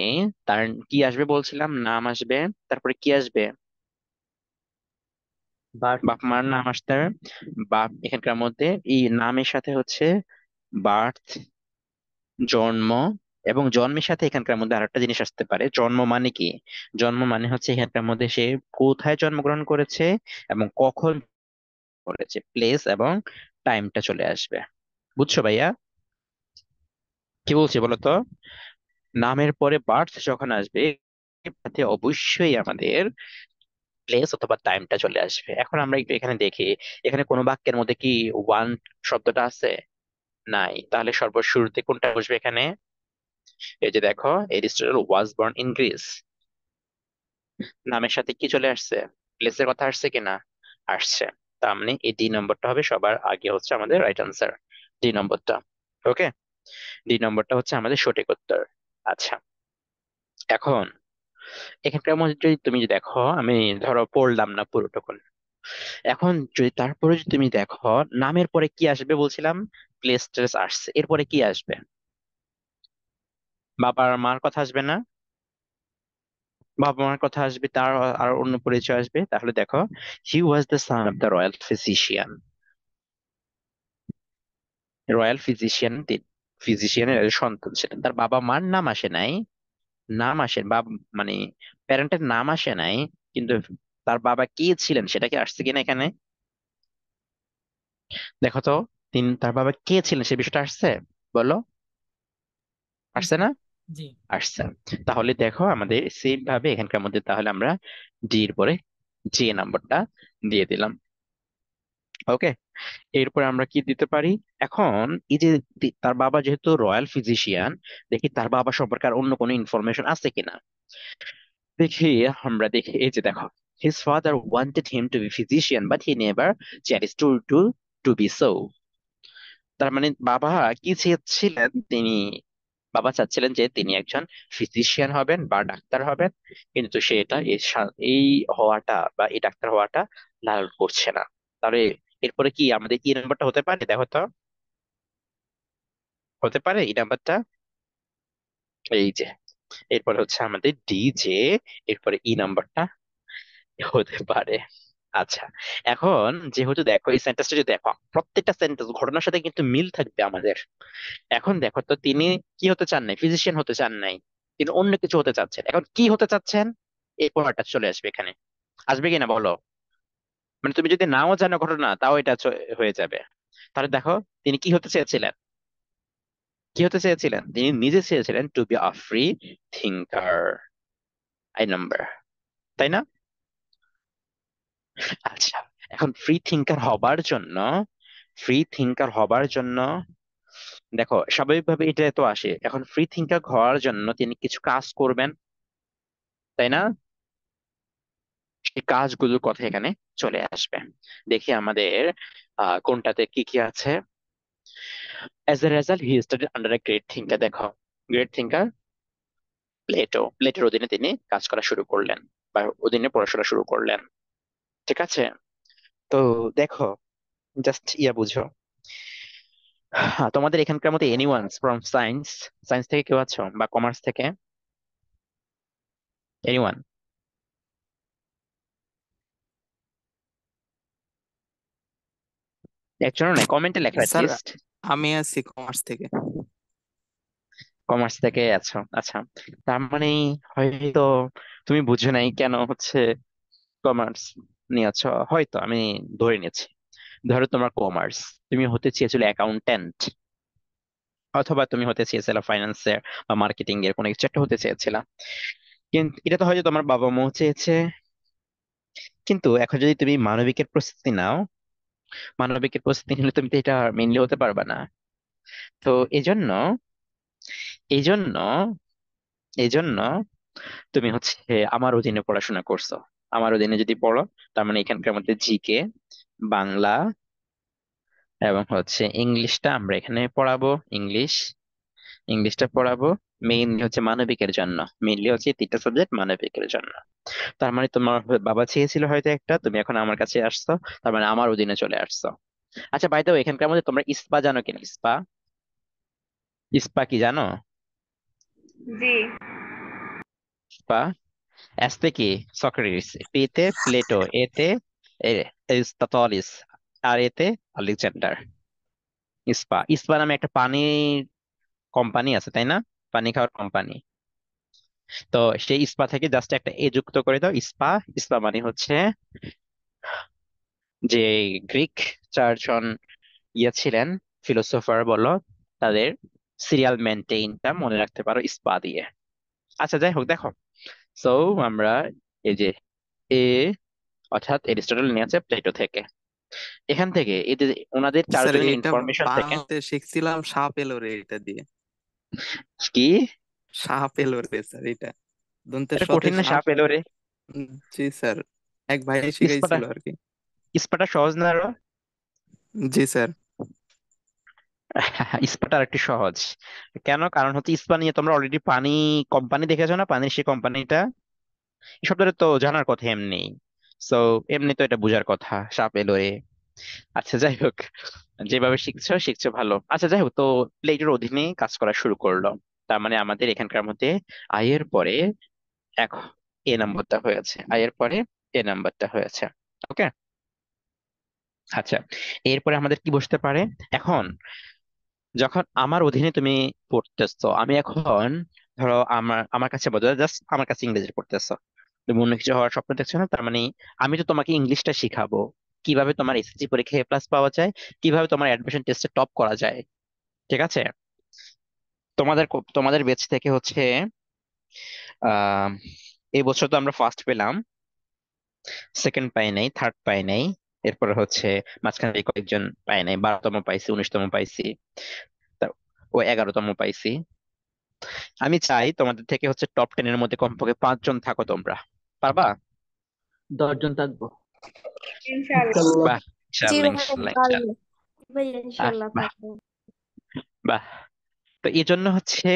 তার কি আসবে বলছিলাম নাম আসবে তারপরে কি আসবে বাপ মার নাম আসতে বাপ এখানকার মধ্যে এই নামের সাথে হচ্ছে বার্থ জন্ম এবং জন্মের সাথে এখানকার মধ্যে আরেকটা জিনিস আসতে পারে জন্ম মানে কি জন্ম মানে হচ্ছে এখানকার মধ্যে সে কোথায় জন্মগ্রহণ করেছে এবং কখন করেছে প্লেস এবং টাইমটা চলে আসবে বুঝছো ভাইয়া কি বলছি বলতো নামের পরে বার্থ যখন আসবে তাতে অবশ্যই আমাদের প্লেস অথবা টাইমটা চলে আসবে এখন আমরা একটু এখানে দেখি এখানে কোনো বাক্যের মধ্যে কি ওয়ান শব্দটা আছে নাই তাহলে সর্বশুরুতে কোনটা বসবে এখানে এই যে দেখো Aristotle was born in Greece নামের সাথে কি চলে আসছে প্লেসের কথা আসছে কিনা আসছে তার মানে এই ডি নম্বরটা হবে সবার আগে হচ্ছে আমাদের রাইট আনসার ডি নম্বরটা ওকে ডি নম্বরটা হচ্ছে আমাদের সঠিক উত্তর আচ্ছা এখন এখানকার মধ্যে যদি তুমি দেখো আমি ধরো পড়লাম না পুরোটুকুন এখন যদি তারপরে যদি তুমি দেখো নামের পরে কি আসবে বলছিলাম প্লেস ট্রেস আসছে এরপরে কি আসবে বাবা আর মার কথা আসবে না বাবা মার কথা আসবে তার আর অন্য পরিচয় আসবে তাহলে দেখো he was the son of the royal physician royal physician ফিজিশিয়ানের সন্তান সেটা তার বাবা মার নাম আসে নাই নাম আসে বা মানে প্যারেন্টের নাম আসে নাই কিন্তু তার বাবা কে ছিলেন সেটা কি আসছে কিনা এখানে দেখো তো তিনি তার বাবা কে ছিলেন সে বিষয়টা আসছে বলো আসছে না আসছে তাহলে দেখো আমাদের সেম ভাবে এখানকার মধ্যে তাহলে আমরা ডি এর পরে জে নাম্বারটা দিয়ে দিলাম ওকে এরপরে আমরা কি দিতে পারি এখন এই যে তার বাবা যেহেতু রয়্যাল ফিজিশিয়ান দেখি তার বাবা সম্পর্কে আর অন্য কোনো ইনফরমেশন আছে কিনা দেখি আমরা দেখি এই যে দেখো his father him to be physician but he he never chose to to to be so তার মানে বাবা কি চেয়েছিলেন তিনি বাবা চাচ্ছিলেন যে তিনি একজন ফিজিশিয়ান হবেন বা ডাক্তার হবেন কিন্তু সে এটা এই হওয়াটা বা এই ডাক্তার হওয়াটা লালন করছে না তাহলে এরপরে কি আমাদের কি নাম্বারটা হতে পারে দেখো তো হতে পারে এই নাম্বারটা এই যে এরপরে হচ্ছে আমাদের ডি যে এরপরে ই e নাম্বারটা হতে পারে আচ্ছা এখন যেহেতু দেখো এই সেন্টেন্সটা যদি দেখো প্রত্যেকটা সেন্টেন্স ঘটনার সাথে কিন্তু মিল থাকবে আমাদের এখন দেখো তো তিনি কি হতে চান নাই ফিজিশিয়ান হতে চান নাই তিনি অন্য কিছু হতে চাচ্ছেন এখন কি হতে চাচ্ছেন এই পড়াটা চলে আসবে এখানে আসবে কিনা বলো মানে তুমি যদি নাও জানো ঘটনা তাও এটা হয়ে যাবে তাহলে দেখো তিনি কি হতে চেয়েছিলেন কি হতে চেয়েছিলেন তিনি নিজে চেয়েছিলেন to be a free thinker I number তাই না আচ্ছা এখন ফ্রি থিঙ্কার হবার জন্য ফ্রি থিঙ্কার হবার জন্য দেখো স্বাভাবিকভাবে এটা তো আসে এখন ফ্রি থিঙ্কার হওয়ার জন্য তিনি কিছু কাজ করবেন তাই না সেই কাজগুলোর কথা এখানে চলে আসবে দেখি আমাদের কোনটাতে কি কি আছে as a result he under a great thinker দেখো গ্রেট থিঙ্কার প্লেটো প্লেটোর অধীনে তিনি কাজ করা শুরু করলেন বা অধীনে পড়াশোনা শুরু করলেন ঠিক আছে তো দেখো জাস্ট ইয়া বুঝো তোমাদের এখানকার মতো এনিওয়ান ফ্রম সায়েন্স সায়েন্স থেকে কেউ আছো বা কমার্স থেকে এনিওয়ান একজনও নাই কমেন্টে লেখো স্যার আমি আছি কমার্স থেকে কমার্স থেকে আছো আচ্ছা তার মানে হয়তো তুমি বুঝো নাই কেন হচ্ছে কমার্স নিয়েছ মানে আচ্ছা, হয়তো আমি ধরে নিয়েছি ধরো তোমার কমার্স তুমি হতে চেয়েছিলে অ্যাকাউন্ট্যান্ট অথবা তুমি হতে চেয়েছিলে ফাইন্যান্সের বা মার্কেটিং এর কোনো কিছু একটা হতে চেয়েছিলা কিন্তু এটা তো হয়তো তোমার বাবা মাও চেয়েছে কিন্তু এখন যদি তুমি মানবিকের প্রস্তুতি নাও মানবিকের প্রস্তুতি নিলে তুমি তো এটা মেনলি হতে পারবে না তো এজন্য এজন্য এজন্য তুমি হচ্ছে আমার অধীনে পড়াশোনা করছো আমার অধীনে যদি পড়ো তার মানে এখানকার মধ্যে জিকে বাংলা এবং হচ্ছে ইংলিশটা আমরা এখানে পড়াবো ইংলিশ ইংলিশটা পড়াবো মেইনলি হচ্ছে মানবিকের জন্য মেইনলি হচ্ছে তিনটা সাবজেক্ট মানবিকের জন্য তার মানে তোমার বাবা চেয়েছিল হয়তো একটা তুমি এখন আমার কাছে আসছো তার মানে আমার অধীনে চলে আসছো আচ্ছা বাইতে এখানকার মধ্যে তোমরা ইস্পা জানো কিনা ইস্পা ইস্পা কি জানো জি ইস্পা অ্যাসতে কি সক্রেটিস পিতে প্লেটো এতে এরিস্টটলিস আর এতে আলেকজান্ডার ইস্পা ইস্পা নামে একটা পানি কোম্পানি আছে তাই না পানি খাওয়ার কোম্পানি তো সেই ইস্পা থেকে জাস্ট একটা এ যুক্ত করে দাও ইস্পা ইস্পা মানে হচ্ছে যে গ্রিক চারজন ইয়ে ছিলেন ফিলোসোফার বলো তাদের সিরিয়াল মেনটেইনটা মনে রাখতে পারো ইস্পা দিয়ে আচ্ছা যাই হোক দেখো সো আমরা এই যে এ অর্থাৎ এরিস্টটল নিয়ে আছে প্লেটো থেকে এখান থেকে যে ওনাদের চারজনের ইনফরমেশন থেকে শিখছিলাম সাপ এলো রে এটা দিয়ে কি সাপ এলো রে স্যার এটা দন্তের সাথে কঠিন না সাপ এলো রে জি স্যার এক ভাই শিখাইছিল আর কি ইস্পাটা সহজ না রে জি স্যার ইস্পাটা একটু সহজ কেন কারণ হচ্ছে ইস্পা নিয়ে তোমরা অলরেডি পানি কোম্পানি দেখেছো না পানির সেই কোম্পানিটা এসব ধরে তো জানার কথা এমনি সো এমনি তো এটা বুঝার কথা সাপ এলোরে আচ্ছা যাই হোক যেভাবে শিখছো শিখছো ভালো আচ্ছা যাই হোক তো প্লেটের অধীনে কাজ করা শুরু করলো তার মানে আমাদের এখানকার মধ্যে আয়ের পরে এক এ নাম্বারটা হয়েছে আয়ের পরে এ নাম্বারটা হয়েছে ওকে আচ্ছা এরপরে আমাদের কি বসতে পারে এখন যখন আমার অধীনে তুমি পড়তেছো আমি এখন ধরো আমার আমার কাছে বদলে জাস্ট আমার কাছে ইংরেজি পড়তেছো তুমি অন্য কিছু হওয়ার স্বপ্ন দেখছো না তার মানে আমি তো তোমাকে ইংলিশটা শিখাবো কিভাবে তোমার এসএসসি পরীক্ষায় প্লাস পাওয়া যায় কিভাবে তোমার অ্যাডমিশন টেস্টে টপ করা যায় ঠিক আছে তোমাদের তোমাদের বেচ থেকে হচ্ছে আহ এই বছর তো আমরা ফার্স্ট পেলাম সেকেন্ড পাই নাই থার্ড পাই নাই এরপর হচ্ছে মাঝখানে কয়েকজন পায় নাই বারোতম পাইছি উনিশতম পাইছি ও এগারোতম পাইছি আমি চাই তোমাদের থেকে হচ্ছে টপ টেন এর মধ্যে কমপক্ষে পাঁচজন থাকো তোমরা পারবা দশজন থাকবো বাহ তো এই জন্য হচ্ছে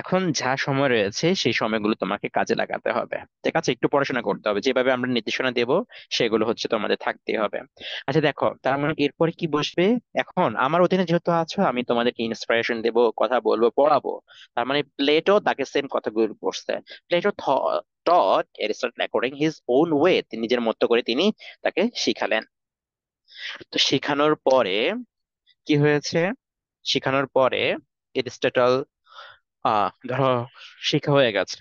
এখন যা সময় রয়েছে সেই সময়গুলো তোমাকে কাজে লাগাতে হবে ঠিক আছে একটু পড়াশোনা করতে হবে যেভাবে আমরা নির্দেশনা দেব সেগুলো হচ্ছে তোমাদের থাকতেই হবে আচ্ছা দেখো তার মানে এরপরে কি বসবে এখন আমার অধীনে যেহেতু আছো আমি তোমাদেরকে ইন্সপিরেশন দেব কথা বলবো পড়াবো তার মানে প্লেটো তাকে সেম কথাগুলো পড়ছে Plato taught Aristotle according his own way তিনি নিজের মতো করে তিনি তাকে শিখালেন তো শিখানোর পরে কি হয়েছে শিখানোর পরে অ্যারিস্টটল আহ ধরো শিখা হয়ে গেছে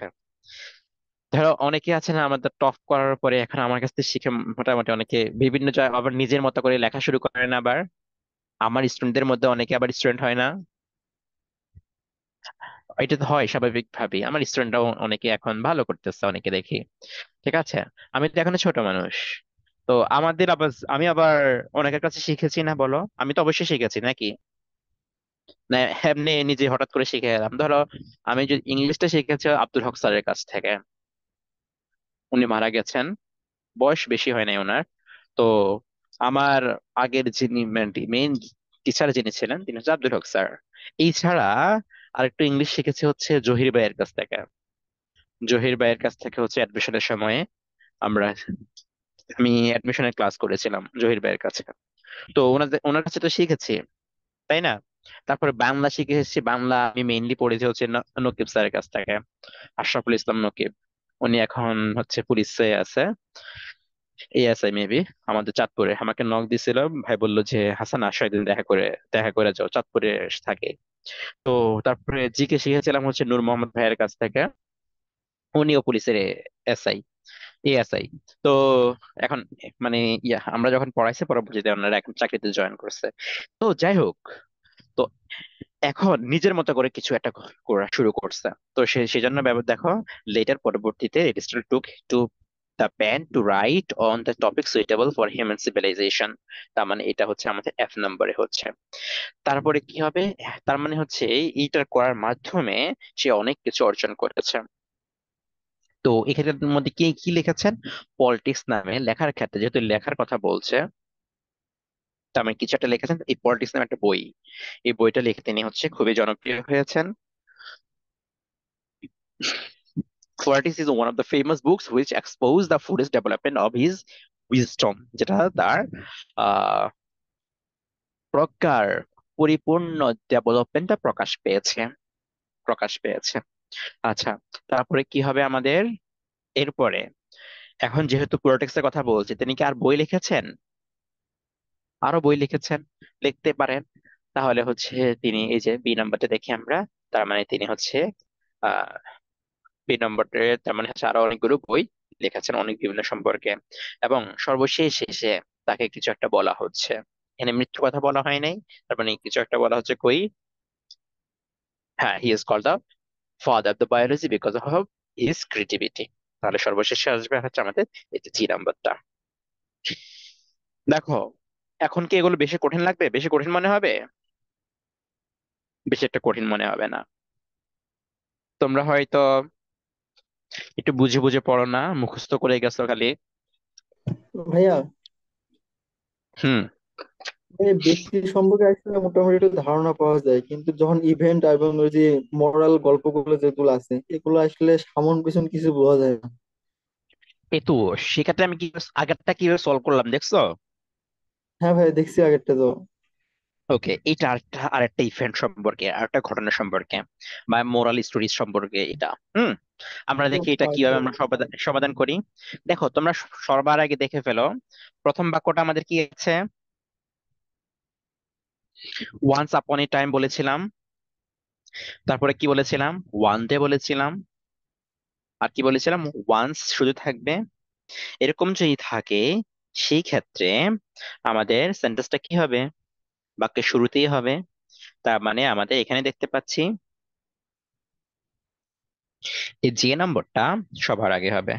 ধরো অনেকে আছে না আমাদের টপ করার পরে এখন আমার কাছ থেকে শিখে মোটামুটি অনেকে বিভিন্ন জায়গায় আবার নিজের মতো করে লেখা শুরু করেন আবার আমার স্টুডেন্টদের মধ্যে অনেকে আবার স্টুডেন্ট হয় না এটা তো হয় স্বাভাবিক ভাবে আমার স্টুডেন্টরাও অনেকে এখন ভালো করতেছে অনেকে দেখি ঠিক আছে আমি তো এখনো ছোট মানুষ তো আমাদের আবার আমি আবার অনেকের কাছে শিখেছি না বলো আমি তো অবশ্যই শিখেছি নাকি না মানে এমনি নিজে হঠাৎ করে শিখে এলাম ধরো আমি যদি ইংলিশটা শিখেছি আব্দুল হক স্যারের কাছ থেকে উনি মারা গেছেন বয়স বেশি হয় নাই ওনার তো আমার আগের যিনি মেইন টিচার যিনি ছিলেন তিনি হচ্ছে আব্দুল হক স্যার এই ছাড়া একটু ইংলিশ শিখেছি হচ্ছে জহির ভাইয়ের কাছ থেকে জহির ভাইয়ের কাছ থেকে হচ্ছে অ্যাডমিশনের সময়ে আমরা আমি অ্যাডমিশনের ক্লাস করেছিলাম জহির ভাইয়ের কাছে তো ওনার ওনার কাছে তো শিখেছি তাই না তারপরে বাংলা শিখে এসেছি বাংলা আমি মেইনলি পড়েছি হচ্ছে নকিব স্যারের কাছ থেকে আশরাফুল ইসলাম নকিব উনি এখন হচ্ছে পুলিশে আছে মেবি আমাদের চাঁদপুরে আমাকে নক দিছিল ভাই বললো যে হাসান আসো একদিন দেখা করে দেখা করে যাও চাঁদপুরে থাকে তো তারপরে জিকে শিখেছিলাম হচ্ছে নূর মোহাম্মদ ভাইয়ের কাছ থেকে উনিও পুলিশের এসআই এএসআই তো এখন মানে ইয়া আমরা যখন পড়াইছে পরবর্তীতে ওনারা এখন চাকরিতে জয়েন করছে তো যাই হোক তো এখন নিজের মতো করে কিছু একটা করা শুরু করছে তো সে সেজন্য দেখো লেটার পরবর্তীতে Aristotle took to the pen to write on the topic suitable for human civilization তার মানে এটা হচ্ছে আমাদের এফ নম্বরে হচ্ছে তারপরে কি হবে তার মানে হচ্ছে এইটা করার মাধ্যমে সে অনেক কিছু অর্জন করেছে তো এক্ষেত্রে মধ্যে কে কি লিখেছেন পলিটিক্স নামে লেখার ক্ষেত্রে যেহেতু লেখার কথা বলছে তার কিছু একটা লিখেছেন এই পলিটিক্স নামে একটা বই এই বইটা লিখে তিনি হচ্ছে খুবই জনপ্রিয় হয়েছেন politics is one of the famous books which expose the fullest development of his wisdom যেটা তার প্রকার পরিপূর্ণ ডেভেলপমেন্টটা প্রকাশ পেয়েছে প্রকাশ পেয়েছে আচ্ছা তারপরে কি হবে আমাদের এরপরে এখন যেহেতু পলিটিক্সের এর কথা বলছি তিনি কি আর বই লিখেছেন আরো বই লিখেছেন লিখতে পারেন তাহলে হচ্ছে তিনি এই যে বি নম্বরটা দেখি আমরা তার মানে তিনি হচ্ছে আহ বি নম্বরটা তার মানে হচ্ছে আরো অনেকগুলো বই লিখেছেন অনেক বিভিন্ন সম্পর্কে এবং সর্বশেষ এসে তাকে কিছু একটা বলা হচ্ছে এখানে মৃত্যু কথা বলা হয় নাই তার মানে কিছু একটা বলা হচ্ছে কই হ্যাঁ he is call the father of the biology because of his creativity তাহলে সর্বশেষে আসবে হচ্ছে আমাদের এই যে জি নাম্বারটা দেখো এখন কি এগুলো বেশি কঠিন লাগবে বেশি কঠিন মনে হবে বেশি একটা কঠিন মনে হবে না তোমরা হয়তো একটু বুঝে বুঝে পড়ো না মুখস্থ করে গেছো খালি ভাইয়া হুম মানে ব্যক্তি সম্পর্কে আসলে মোটামুটি একটু ধারণা পাওয়া যায় কিন্তু যখন ইভেন্ট এবং ওই যে মরাল গল্পগুলো যেগুলো আছে এগুলো আসলে সামন পিছন কিছু বোঝা যায় না এ সেক্ষেত্রে আমি কি আগেরটা কিভাবে সলভ করলাম দেখছো হ্যাঁ ভাই দেখছি আগেরটা তো ওকে এটা আরেকটা আরেকটা ইভেন্ট সম্পর্কে আরেকটা ঘটনা সম্পর্কে বা মোরাল স্টোরিজ সম্পর্কে এটা হুম আমরা দেখি এটা কিভাবে আমরা সমাধান সমাধান করি দেখো তোমরা সবার আগে দেখে ফেলো প্রথম বাক্যটা আমাদের কি আছে ওয়ান্স আপন এ টাইম বলেছিলাম তারপরে কি বলেছিলাম ওয়ান ডে বলেছিলাম আর কি বলেছিলাম ওয়ান্স শুধু থাকবে এরকম যদি থাকে সেই ক্ষেত্রে আমাদের সেন্টেন্সটা কি হবে বাক্যের শুরুতেই হবে তার মানে আমাদের এখানে দেখতে পাচ্ছি যে নম্বরটা সবার আগে হবে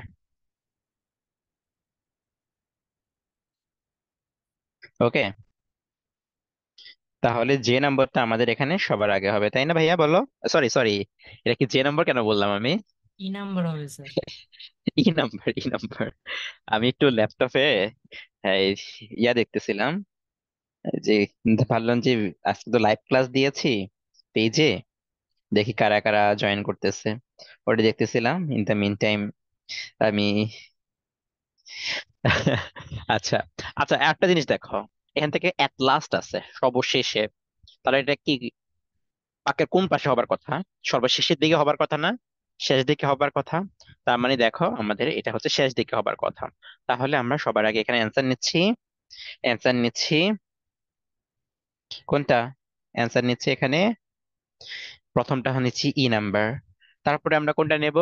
ওকে তাহলে যে নম্বরটা আমাদের এখানে সবার আগে হবে তাই না ভাইয়া বলো সরি সরি এটা কি যে নম্বর কেন বললাম আমি *laughs* নাম্বার ই নাম্বার আমি একটু ল্যাপটপে ইয়া দেখতেছিলাম যে ভাবলাম যে আজকে তো লাইভ ক্লাস দিয়েছি পেজে দেখি কারা কারা জয়েন করতেছে ওটা দেখতেছিলাম ইন দ্য মিন টাইম আমি *laughs* আচ্ছা আচ্ছা একটা জিনিস দেখো এখান থেকে এট লাস্ট আছে সর্বশেষে তাহলে এটা কি পাকের কোন পাশে হবার কথা সর্বশেষের দিকে হবার কথা না শেষ দিকে হবার কথা তার মানে দেখো আমাদের এটা হচ্ছে শেষ দিকে হবার কথা তাহলে আমরা সবার আগে এখানে অ্যান্সার নিচ্ছি অ্যান্সার নিচ্ছি কোনটা অ্যান্সার নিচ্ছি এখানে প্রথমটা নিচ্ছি ই e নাম্বার তারপরে আমরা কোনটা নেব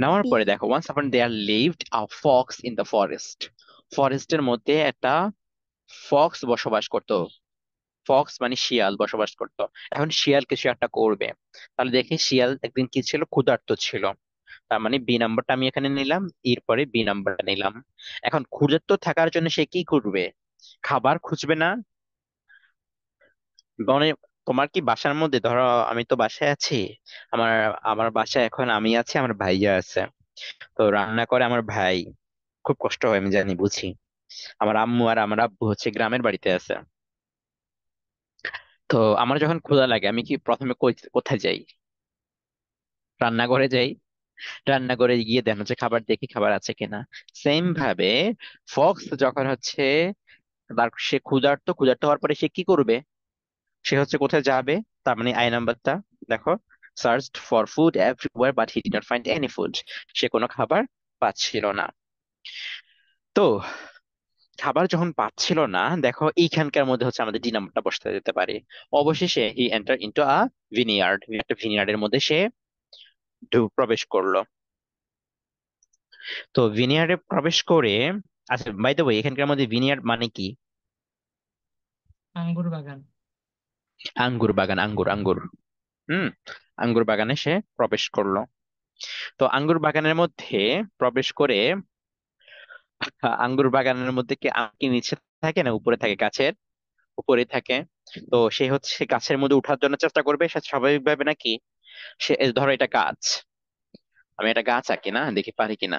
নেওয়ার পরে দেখো once upon there lived a fox in the forest ফরেস্টের মধ্যে একটা ফক্স বসবাস করত ফক্স মানে শিয়াল বসবাস করত এখন শিয়াল কিছু একটা করবে তাহলে দেখি শিয়াল একদিন কি ছিল ক্ষুধার্ত ছিল তার মানে বি নাম্বারটা আমি এখানে নিলাম এরপরে বি নাম্বারটা নিলাম এখন ক্ষুধার্ত থাকার জন্য সে কি করবে খাবার খুঁজবে না মানে তোমার কি বাসার মধ্যে ধরো আমি তো বাসায় আছি আমার আমার বাসায় এখন আমি আছি আমার ভাইয়া আছে তো রান্না করে আমার ভাই খুব কষ্ট হয় আমি জানি বুঝি আমার আম্মু আর আমার আব্বু হচ্ছে গ্রামের বাড়িতে আছে তো আমার যখন ক্ষুধা লাগে আমি কি প্রথমে কোথায় যাই রান্নাঘরে যাই রান্নাঘরে গিয়ে দেন হচ্ছে খাবার দেখি খাবার আছে কিনা সেম ভাবে ফক্স যখন হচ্ছে তার সে ক্ষুধার্ত ক্ষুধার্ত হওয়ার পরে সে কি করবে সে হচ্ছে কোথায় যাবে তার মানে আই নাম্বারটা দেখো search for food everywhere but he did not find any food সে কোনো খাবার পাচ্ছিল না তো খাবার যখন পাচ্ছিল না দেখো এইখানকার মধ্যে হচ্ছে আমাদের ডিনামটা বসতে যেতে পারে অবশেষে he enter into a vineyard একটা ভিনিয়ার্ডের মধ্যে সে প্রবেশ করলো তো ভিনিয়ার্ডে প্রবেশ করে আচ্ছা বাই দ্য ওয়ে এখানকার মধ্যে ভিনিয়ার্ড মানে কি আঙ্গুর বাগান আঙ্গুর বাগান আঙ্গুর আঙ্গুর হুম আঙ্গুর বাগানে সে প্রবেশ করলো তো আঙ্গুর বাগানের মধ্যে প্রবেশ করে আঙ্গুর বাগানের মধ্যে কি আম কি নিচে থাকে না উপরে থাকে গাছের উপরে থাকে তো সে হচ্ছে গাছের মধ্যে উঠার জন্য চেষ্টা করবে সে স্বাভাবিকভাবে নাকি সে ধরো এটা গাছ আমি এটা গাছ আঁকি না দেখি পারি কিনা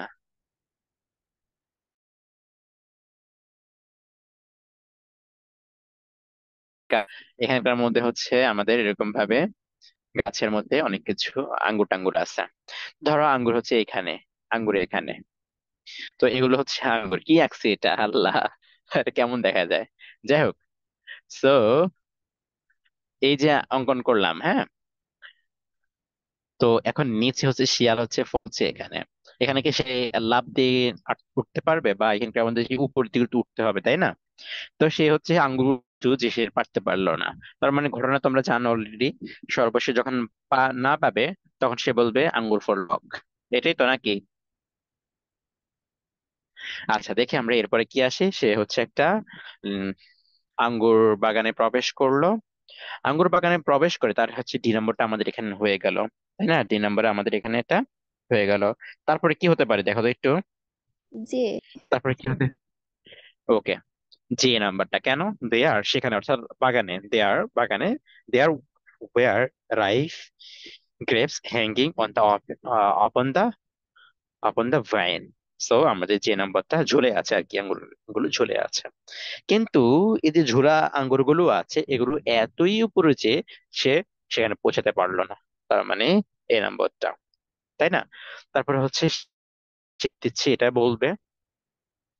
এখানকার মধ্যে হচ্ছে আমাদের এরকম ভাবে গাছের মধ্যে অনেক কিছু আঙ্গুর টাঙ্গুর আছে ধরো আঙ্গুর হচ্ছে এখানে আঙ্গুর এখানে তো এগুলো হচ্ছে আঙ্গুর কি আঁকছি এটা আল্লাহ কেমন দেখা যায় যাই হোক সো এই যে অঙ্কন করলাম হ্যাঁ তো এখন নিচে হচ্ছে শিয়াল হচ্ছে ফলছে এখানে এখানে কি সে লাভ দিয়ে উঠতে পারবে বা এখানকার আমাদের উপর দিকে উঠতে হবে তাই না তো সে হচ্ছে আঙ্গুর যে সে পারতে পারলো না তার মানে ঘটনা তোমরা জানো অলরেডি সর্বশেষ যখন পা না পাবে তখন সে বলবে আঙ্গুর ফর লক এটাই তো নাকি আচ্ছা দেখি আমরা এরপরে কি আসি সে হচ্ছে একটা আঙ্গুর বাগানে প্রবেশ করলো আঙ্গুর বাগানে প্রবেশ করে তার হচ্ছে ডি নম্বরটা আমাদের এখানে হয়ে গেল তাই না ডি নম্বরে আমাদের এখানে এটা হয়ে গেল তারপরে কি হতে পারে দেখো তো একটু জি তারপরে কি হতে ওকে যে নাম্বারটা কেন দে আর সেখানে অর্থাৎ বাগানে দে আর বাগানে they are were ripe grapes hanging on the upon the upon the vine so আমাদের যে নাম্বারটা ঝুলে আছে আর কি আঙ্গুলগুলো ঝুলে আছে কিন্তু এই যে ঝুলা আঙ্গুরগুলো আছে এগুলো এতই উপরে যে সে সেখানে পৌঁছাতে পারলো না তার মানে এই নাম্বারটা তাই না তারপরে হচ্ছে দিচ্ছে এটা বলবে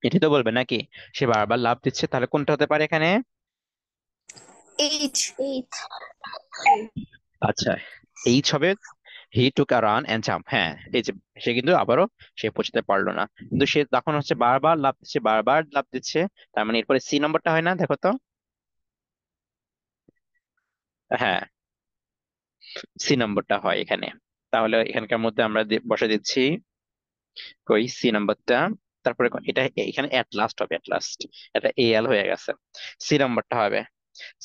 এটি তো বলবে নাকি সে বারবার লাভ দিচ্ছে তাহলে কোনটা হতে পারে এখানে আচ্ছা এইচ হবে হি টুক আ রান জাম্প হ্যাঁ এই যে সে কিন্তু আবারও সে পৌঁছাতে পারলো না কিন্তু সে তখন হচ্ছে বারবার লাভ দিচ্ছে বারবার লাভ দিচ্ছে তার মানে এরপরে সি নম্বরটা হয় না দেখো তো হ্যাঁ সি নম্বরটা হয় এখানে তাহলে এখানকার মধ্যে আমরা বসে দিচ্ছি কই সি নাম্বারটা তারপরে এটা এখানে এট লাস্ট হবে এট লাস্ট এটা এ এল হয়ে গেছে সি নাম্বারটা হবে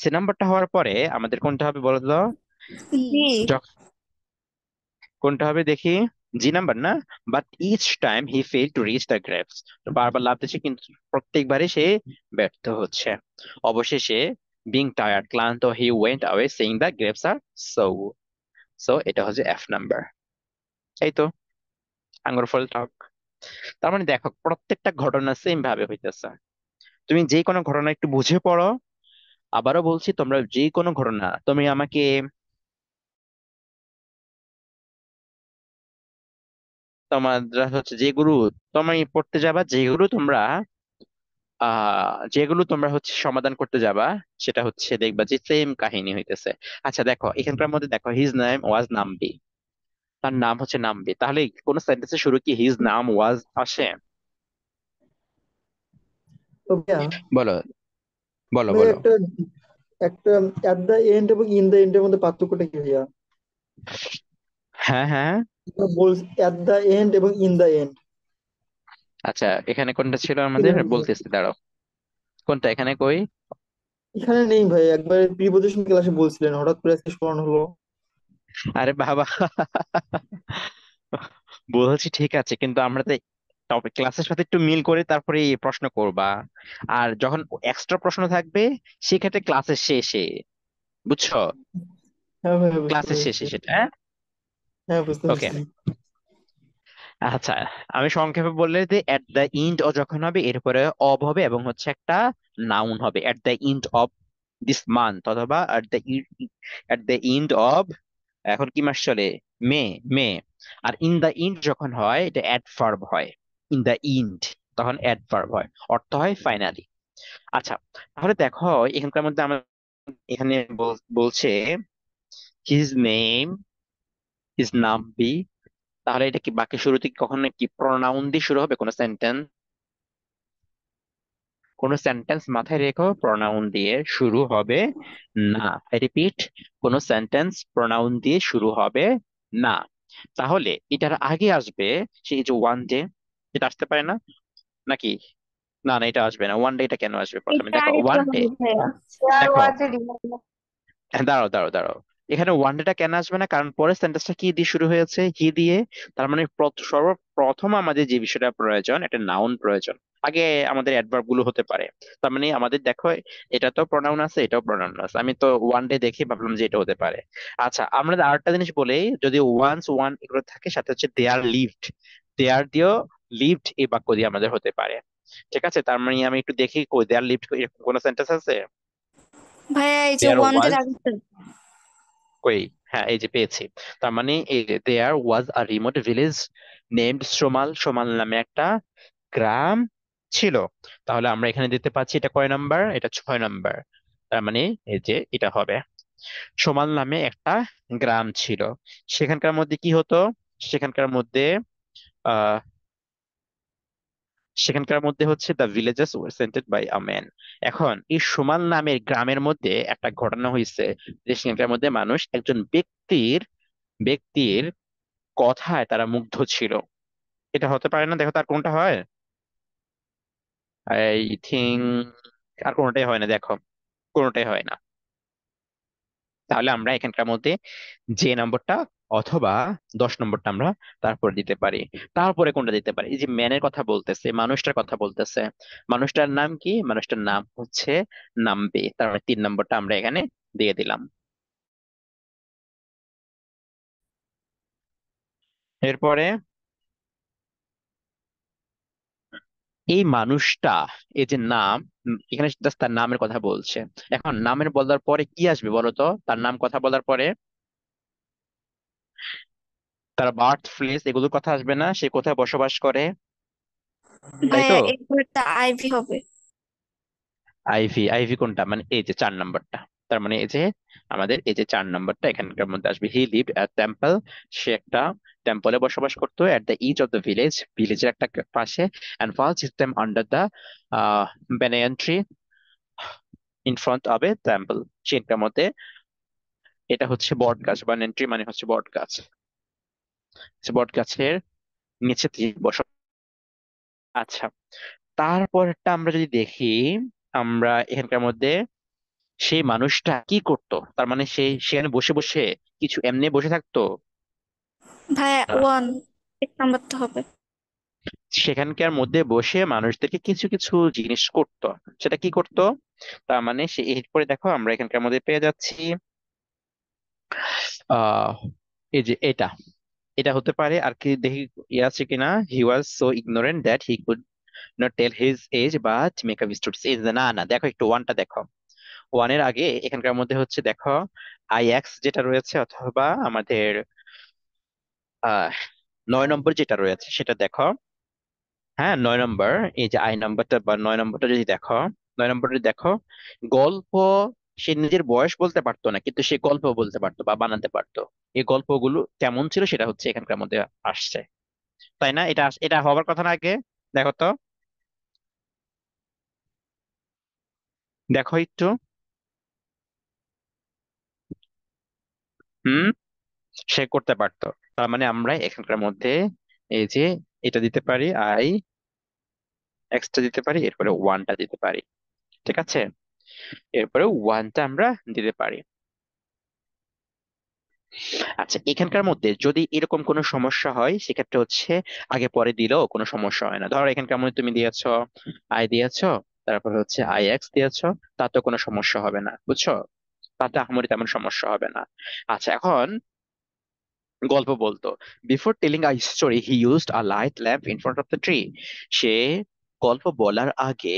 সি নাম্বারটা হওয়ার পরে আমাদের কোনটা হবে বলো তো কোনটা হবে দেখি জি নাম্বার না but each time he fail to reach the grapes তো বারবার দিচ্ছে কিন্তু প্রত্যেকবারে সে ব্যর্থ হচ্ছে অবশেষে বিং টায়ার্ড ক্লান্ত he went away saying the grapes are so so এটা হচ্ছে এফ নাম্বার এই তো আঙ্গুর ফল টক তার মানে দেখো প্রত্যেকটা ঘটনা সেম ভাবে হইতেছে তুমি যে কোনো ঘটনা একটু বুঝে পড়ো আবারও বলছি তোমরা যে কোনো ঘটনা তুমি আমাকে তোমার হচ্ছে গুরু তুমি পড়তে যাবা যেগুলো তোমরা আহ যেগুলো তোমরা হচ্ছে সমাধান করতে যাবা সেটা হচ্ছে দেখবা যে সেম কাহিনী হইতেছে আচ্ছা দেখো এখানকার মধ্যে দেখো হিজ নাম ওয়াজ নাম্বি তার নাম হচ্ছে নাম্বি তাহলে কোন সেন্টেন্স শুরু কি হিজ নাম ওয়াজ আসে বলো বলো বলো একটা এন্ড এবং ইন দা এন্ড এর মধ্যে পার্থক্যটা কি হ্যাঁ হ্যাঁ এন্ড এবং ইন এন্ড আচ্ছা এখানে কোনটা ছিল আমাদের বলতেছি দাঁড়াও কোনটা এখানে কই এখানে নেই ভাই একবার প্রিপোজিশন ক্লাসে বলছিলেন হঠাৎ করে আজকে স্মরণ হলো আরে বাবা বলছি ঠিক আছে কিন্তু আমরা তো টপিক ক্লাসের সাথে একটু মিল করে তারপরে প্রশ্ন করবা আর যখন এক্সট্রা প্রশ্ন থাকবে সেক্ষেত্রে ক্লাসের শেষে বুঝছো ক্লাসের হ্যাঁ শেষে সেটা হ্যাঁ হ্যাঁ, আচ্ছা আমি সংক্ষেপে বললে যে এট দ্য ইন্ড ও যখন হবে এরপরে অব হবে এবং হচ্ছে একটা নাউন হবে at the end of this month অথবা এট দ্য ইন্ড অব এখন কি মাস চলে মে মে আর ইন দ্য ইন্ড যখন হয় এটা অ্যাডভার্ব হয় ইন দ্য ইন্ড তখন অ্যাডভার্ব হয় অর্থ হয় ফাইনালি আচ্ছা তাহলে দেখো এখানকার মধ্যে আমার এখানে বলছে হিজ নেম ইজ নাম বি তাহলে এটা কি বাকি শুরুতে কখনো কি প্রোনাউন দিয়ে শুরু হবে কোনো সেন্টেন্স কোনো সেন্টেন্স মাথায় রেখো প্রোনাউন দিয়ে শুরু হবে না আই রিপিট কোন সেন্টেন্স প্রোনাউন দিয়ে শুরু হবে না তাহলে এটার আগে আসবে সেই যে ওয়ান ডে এটা আসতে পারে না নাকি না না এটা আসবে না ওয়ান ডে এটা কেন আসবে প্রথমে দেখো ওয়ান ডে দেখো হ্যাঁ, দাঁড়াও দাঁড়াও দাঁড়াও এখানে ওয়ান ডেটা কেন আসবে না কারণ পরের সেন্টেন্সটা কি দিয়ে শুরু হয়েছে হি দিয়ে তার মানে সর্বপ্রথম আমাদের যে বিষয়টা প্রয়োজন একটা নাউন প্রয়োজন আগে আমাদের অ্যাডভার্ব গুলো হতে পারে তার মানে আমাদের দেখো এটা তো প্রোনাউন আছে এটাও প্রোনাউন আছে আমি তো ওয়ান ডে দেখে ভাবলাম যে এটা হতে পারে আচ্ছা আমরা আরেকটা জিনিস বলি যদি ওয়ান্স ওয়ান এগুলো থাকে সাথে হচ্ছে দে আর লিভড দে আর দিয়েও লিভড এই বাক্য দিয়ে আমাদের হতে পারে ঠিক আছে তার মানে আমি একটু দেখি দে আর লিভড এরকম কোনো সেন্টেন্স আছে ভাইয়া এই যে ওয়ান ডে ওই হ্যাঁ এই যে পেয়েছি তার মানে there was a remote village named Somal Somal নামে একটা গ্রাম ছিল তাহলে আমরা এখানে দেখতে পাচ্ছি এটা কয় নাম্বার এটা ছয় নাম্বার তার মানে এই যে এটা হবে সোমাল নামে একটা গ্রাম ছিল সেখানকার মধ্যে কি হতো সেখানকার মধ্যে আহ সেখানকার মধ্যে হচ্ছে the villages were scented by a man এখন এই সোমাল নামের গ্রামের মধ্যে একটা ঘটনা হয়েছে যে সেখানকার মধ্যে মানুষ একজন ব্যক্তির ব্যক্তির কথায় তারা মুগ্ধ ছিল এটা হতে পারে না দেখো তার কোনটা হয় আই থিঙ্ক আর কোনটাই হয় না দেখো কোনটাই হয় না তাহলে আমরা এখানকার মধ্যে যে নম্বরটা অথবা দশ নম্বরটা আমরা তারপরে দিতে পারি তারপরে কোনটা দিতে পারি এই যে ম্যানের কথা বলতেছে মানুষটার কথা বলতেছে মানুষটার নাম কি মানুষটার নাম হচ্ছে নামবে তার মানে তিন নম্বরটা আমরা এখানে দিয়ে দিলাম এরপরে এই মানুষটা এই যে নাম এখানে জাস্ট তার নামের কথা বলছে এখন নামের বলার পরে কি আসবে বলতো তার নাম কথা বলার পরে তার বার্থ প্লেস এগুলোর কথা আসবে না সে কোথায় বসবাস করে হ্যাঁ, তাই তো আইভি হবে আইভি আইভি কোনটা মানে এই যে চার নাম্বারটা তার মানে এই যে আমাদের এই যে চার নম্বরটা এখানকার মধ্যে আসবে হি লিভ অ্যাট টেম্পল সে একটা টেম্পলে বসবাস করতো at the edge of the village ভিলেজের একটা পাশে and fall system under the banyan tree in front of a temple সেটার মধ্যে এটা হচ্ছে বট গাছ বা ট্রি মানে হচ্ছে বট গাছ বট গাছের নিচে বস আচ্ছা তারপরটা আমরা যদি দেখি আমরা এখানকার মধ্যে সেই মানুষটা কি করত তার মানে সে সেখানে বসে বসে কিছু এমনি বসে থাকতো ভাইয়া ওয়ান এক নাম্বার তো হবে সেখানকার মধ্যে বসে মানুষদেরকে কিছু কিছু জিনিস করত সেটা কি করত তার মানে সে এরপরে দেখো আমরা এখানকার মধ্যে পেয়ে যাচ্ছি আহ এই যে এটা এটা হতে পারে আর কি দেখি ইয়ে আছে কিনা he was so ignorant that he could not tell his age but make up students age না না দেখো একটু ওয়ানটা দেখো ওয়ানের আগে এখানকার মধ্যে হচ্ছে দেখো আই এক্স যেটা রয়েছে অথবা আমাদের আহ নয় নম্বর যেটা রয়েছে সেটা দেখো হ্যাঁ নয় নম্বর এই যে আই নম্বরটা বা নয় নম্বরটা যদি দেখো নয় নম্বরটা দেখো গল্প সে নিজের বয়স বলতে পারতো না কিন্তু সে গল্প বলতে পারতো বা বানাতে পারতো এই গল্পগুলো কেমন ছিল সেটা হচ্ছে এখানকার মধ্যে আসছে তাই না এটা এটা হবার কথা না আগে দেখো তো দেখো একটু হুম সে করতে পারতো তার মানে আমরা এখানকার মধ্যে এই যে এটা দিতে পারি আই এক্সটা দিতে পারি এরপরে ওয়ানটা দিতে পারি ঠিক আছে এরপরে ওয়ানটা আমরা দিতে পারি আচ্ছা এখানকার মধ্যে যদি এরকম কোনো সমস্যা হয় সেক্ষেত্রে হচ্ছে আগে পরে দিলেও কোনো সমস্যা হয় না ধরো এখানকার মধ্যে তুমি দিয়েছ আই দিয়েছ তারপর হচ্ছে আই এক্স দিয়েছ তাতে কোনো সমস্যা হবে না বুঝছো তাতে আহামরি তেমন সমস্যা হবে না আচ্ছা এখন গল্প বলতো before telling a story he used a light lamp in front of the tree সে গল্প বলার আগে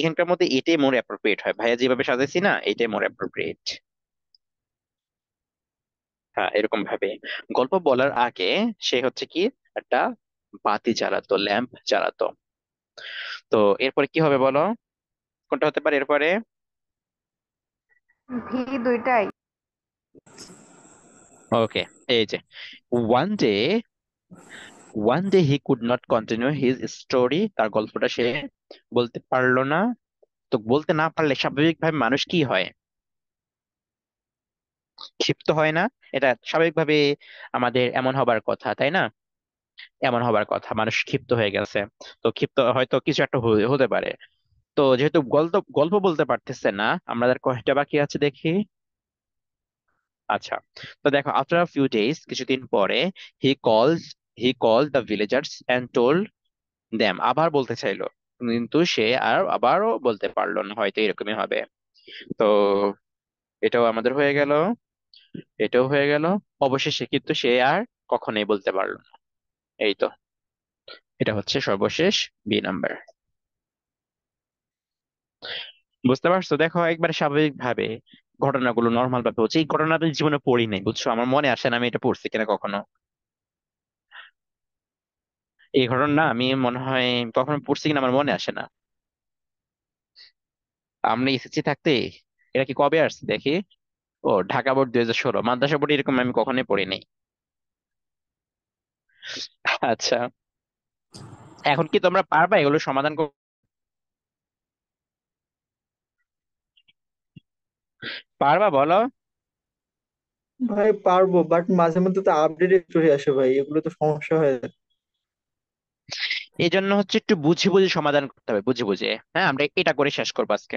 এখানকার মধ্যে এটাই মোর অ্যাপ্রোপ্রিয়েট হয় ভাইয়া যেভাবে সাজাইছি না এটাই মোর অ্যাপ্রোপ্রিয়েট হ্যাঁ এরকম ভাবে গল্প বলার আগে সে হচ্ছে কি একটা বাতি জ্বালাতো ল্যাম্প জ্বালাতো তো এরপরে কি হবে বলো কোনটা হতে পারে এরপরে ভি দুইটাই ওকে এই যে one day one day he could not continue his story তার গল্পটা সে বলতে পারলো না তো বলতে না পারলে স্বাভাবিকভাবে মানুষ কি হয় ক্ষিপ্ত হয় না এটা স্বাভাবিকভাবে আমাদের এমন হবার কথা তাই না এমন হবার কথা মানুষ ক্ষিপ্ত হয়ে গেছে তো ক্ষিপ্ত হয়তো কিছু একটা হতে পারে তো যেহেতু গল্প গল্প বলতে পারতেছে না আমাদের কয়টা বাকি আছে দেখি আচ্ছা তো দেখো আফটার আ ফিউ ডেজ কিছুদিন পরে he calls he call the villagers and told them আবার বলতে চাইলো কিন্তু সে আর আবারও বলতে পারলো না হয়তো এরকমই হবে তো এটাও আমাদের হয়ে গেল এটাও হয়ে গেল অবশেষে কিন্তু সে আর কখনোই বলতে পারলো না এই তো এটা হচ্ছে সর্বশেষ বি নাম্বার বুঝতে পারছো দেখো একবারে স্বাভাবিক ভাবে ঘটনাগুলো নর্মাল ভাবে হচ্ছে এই ঘটনা জীবনে পড়ি নাই বুঝছো আমার মনে আসে না আমি এটা পড়ছি কিনা কখনো এই ঘটনা আমি মনে হয় কখনো পড়ছি কিনা আমার মনে আসে না আমরা এসেছি থাকতে এটা কি কবে আসছে দেখি ও ঢাকা বোর্ড দুই হাজার ষোলো মাদ্রাসা বোর্ড এরকম আমি কখনোই পড়ি নাই আচ্ছা এখন কি তোমরা পারবা এগুলো সমাধান পারবা বলো ভাই পারবো বাট মাঝে মধ্যে তো আপডেট স্টোরি আসে ভাই এগুলো তো সমস্যা হয়ে যায় এই জন্য হচ্ছে একটু বুঝে বুঝে সমাধান করতে হবে বুঝে বুঝে হ্যাঁ আমরা এটা করে শেষ করবো আজকে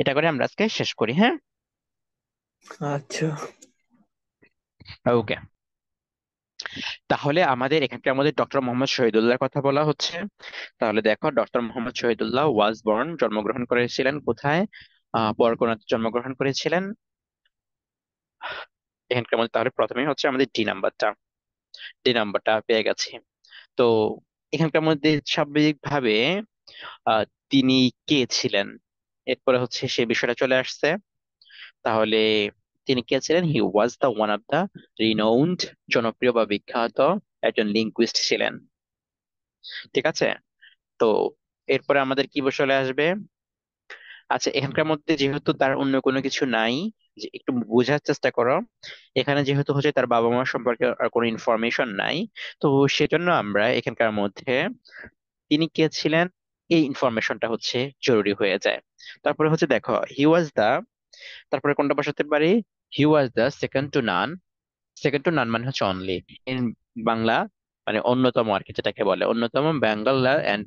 এটা করে আমরা আজকে শেষ করি হ্যাঁ আচ্ছা ওকে তাহলে আমাদের এখানকার আমাদের ডক্টর মোহাম্মদ শহীদুল্লাহর কথা বলা হচ্ছে তাহলে দেখো doctor Mohammad Shahidullah was born জন্মগ্রহণ করেছিলেন কোথায় বরগুনাতে জন্মগ্রহণ করেছিলেন এখানকার মধ্যে তাহলে প্রথমে হচ্ছে আমাদের ডি নাম্বারটা ডি নাম্বারটা পেয়ে গেছে তো এখানকার মধ্যে স্বাভাবিকভাবে তিনি কে ছিলেন এরপরে হচ্ছে সে বিষয়টা চলে আসছে তাহলে তিনি কে ছিলেন he was the one of the renowned জনপ্রিয় বা বিখ্যাত একজন লিঙ্কুইস্ট ছিলেন ঠিক আছে তো এরপরে আমাদের কি চলে আসবে আচ্ছা এখানকার মধ্যে যেহেতু তার অন্য কোনো কিছু নাই যে একটু বোঝার চেষ্টা করো এখানে যেহেতু হচ্ছে তার বাবা মা সম্পর্কে আর কোনো ইনফরমেশন নাই তো সেজন্য আমরা এখানকার মধ্যে তিনি কে ছিলেন এই ইনফরমেশনটা হচ্ছে জরুরি হয়ে যায় তারপরে হচ্ছে দেখো হি ওয়াজ দা তারপরে কোনটা বসাতে পারি he was the second to none second to none মানে হচ্ছে অনলি ইন বাংলা মানে অন্যতম আর কি যেটাকে বলে অন্যতম Bangla and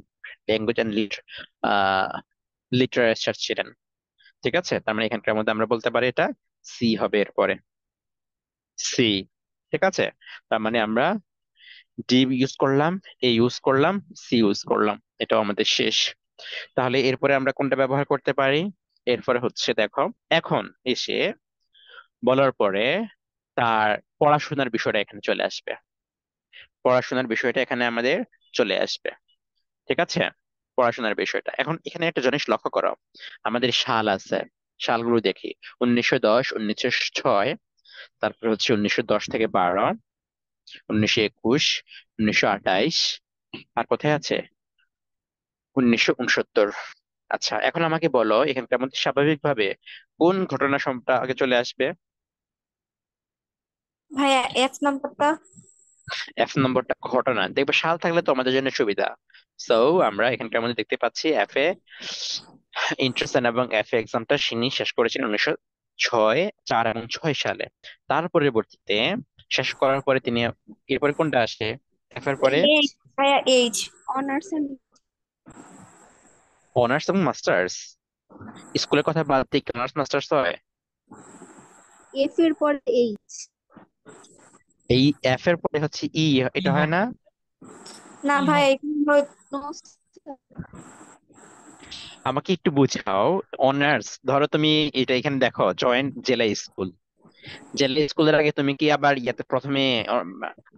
language and literature ছিলেন ঠিক আছে তার মানে এখানকার মধ্যে আমরা বলতে পারি এটা সি হবে এরপরে সি ঠিক আছে তার মানে আমরা ডি ইউজ করলাম এ ইউজ করলাম সি ইউজ করলাম এটাও আমাদের শেষ তাহলে এরপরে আমরা কোনটা ব্যবহার করতে পারি এরপরে হচ্ছে দেখো এখন এসে বলার পরে তার পড়াশোনার বিষয়টা এখানে চলে আসবে পড়াশোনার বিষয়টা এখানে আমাদের চলে আসবে ঠিক আছে পড়াশোনার বিষয়টা এখন এখানে একটা জিনিস লক্ষ্য করো আমাদের সাল আছে সালগুলো দেখি উনিশশো দশ উনিশশো ছয় তারপরে হচ্ছে উনিশশো দশ থেকে বারো উনিশশো একুশ উনিশশো আঠাইশ আর কোথায় আছে উনিশশো উনসত্তর আচ্ছা এখন আমাকে বলো এখানকার মধ্যে স্বাভাবিকভাবে কোন ঘটনা সম্পর্কে আগে চলে আসবে ভাইয়া এক নম্বরটা এফ নম্বরটা ঘটনা দেখবে সাল থাকলে তো আমাদের জন্য সুবিধা সো আমরা এখানকার মধ্যে দেখতে পাচ্ছি এফ এ ইন্টারসেন এবং এফ এ এক্সামটা তিনি শেষ করেছেন উনিশশো ছয় চার এবং ছয় সালে তার পরবর্তীতে শেষ করার পরে তিনি এরপরে কোনটা আসে এফ এর পরে এইচ অনার্স অনার্স এবং মাস্টার্স স্কুলের কথা বাদ দিক অনার্স মাস্টার্স হয় এফ এর পরে এইচ এই এফ এর পরে হচ্ছে ই e, এটা হয় না না ভাই আমাকে একটু বুঝাও অনার্স ধরো তুমি এটা এখানে দেখো জয়েন্ট জেলা স্কুল জেলা স্কুলের আগে তুমি কি আবার ইয়াতে প্রথমে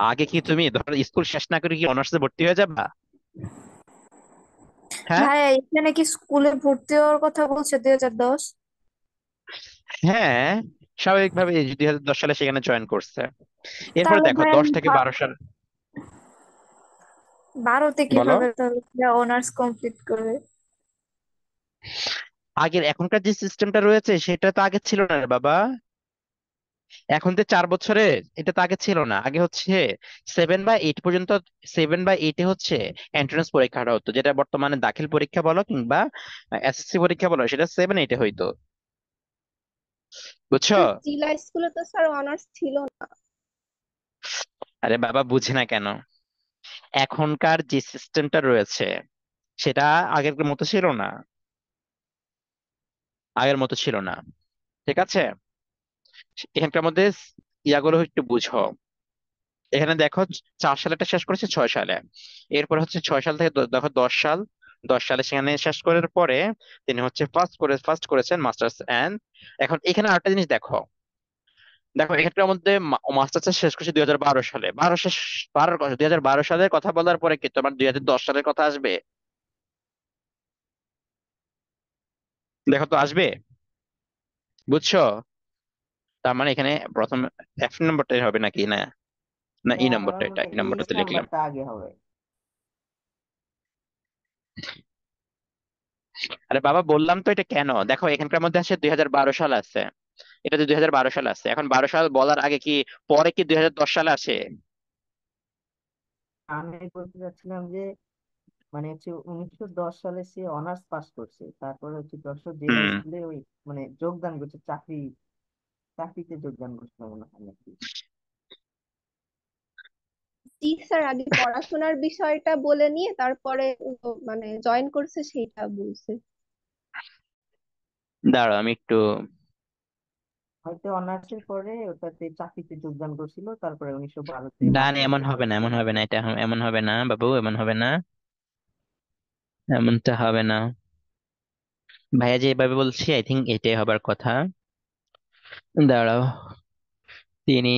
আগে কি তুমি ধরো স্কুল শেষ না করে কি অনার্সে ভর্তি হয়ে যাবা হ্যাঁ ভাই এখানে কি স্কুলে ভর্তি হওয়ার কথা বলছে দুই হাজার দশ হ্যাঁ স্বাভাবিকভাবে দুই হাজার দশ সালে সেখানে জয়েন করছে এরপর দেখো দশ থেকে বারো সাল বারোতে কিভাবে অনার্স কমপ্লিট করবে আগের এখনকার যে সিস্টেমটা রয়েছে সেটা তো আগে ছিল না বাবা এখন তো চার বছরে এটা তো আগে ছিল না আগে হচ্ছে সেভেন বা এইট পর্যন্ত সেভেন বা এইটে হচ্ছে এন্ট্রান্স পরীক্ষাটা হতো যেটা বর্তমানে দাখিল পরীক্ষা বলো কিংবা এসএসসি পরীক্ষা বলো সেটা সেভেন এইটে হইতো বুঝছো জিলা স্কুলে তো স্যার অনার্স ছিল না আরে বাবা বুঝি না কেন এখনকার যে সিস্টেমটা রয়েছে সেটা আগের মতো ছিল না আগের মতো ছিল না ঠিক আছে এখানকার মধ্যে ইয়াগুলো একটু বুঝো এখানে দেখো চার সালে শেষ করেছে ছয় সালে এরপরে হচ্ছে ছয় সাল থেকে দেখো দশ সাল দশ সালে সেখানে শেষ করার পরে তিনি হচ্ছে ফার্স্ট করে ফার্স্ট করেছেন মাস্টার্স এন্ড এখন এখানে আরেকটা জিনিস দেখো দেখো এক্ষেত্রে মধ্যে মাস্টার্স শেষ করছি দুই হাজার বারো সালে বারো শেষ বারোর কথা দুই হাজার বারো সালের কথা বলার পরে কি তোমার দুই হাজার দশ সালের কথা আসবে দেখো তো আসবে বুঝছো তার মানে এখানে প্রথম এফ নম্বরটাই হবে নাকি না না ই নম্বরটা এটা ই নম্বরটা তো e লিখলাম আরে বাবা বললাম তো এটা কেন দেখো এখানকার মধ্যে আসে দুই হাজার বারো সাল আছে এটা তো দুই সালে আছে এখন বারো সাল বলার আগে কি পরে কি দুই সালে আছে আমি বলতে চাচ্ছিলাম যে মানে হচ্ছে উনিশশো দশ সালে সে অনার্স পাস করছে তারপরে হচ্ছে দশশো যে স্কুলে ওই মানে যোগদান করছে চাকরি চাকরিতে যোগদান করছে মনে হয় নাকি স্যার আগে পড়াশোনার বিষয়টা বলে নিয়ে তারপরে মানে জয়েন করছে সেইটা বলছে দাঁড়াও আমি একটু হয়তো অনার্সের এর পরে ওটাতে চাকরিতে যোগদান করছিল তারপরে উনিশশো বারোতে না না এমন হবে না এমন হবে না এটা এমন হবে না বাবু এমন হবে না এমনটা হবে না ভাইয়া যে এভাবে বলছি আই থিঙ্ক এটাই হবার কথা দাঁড়াও তিনি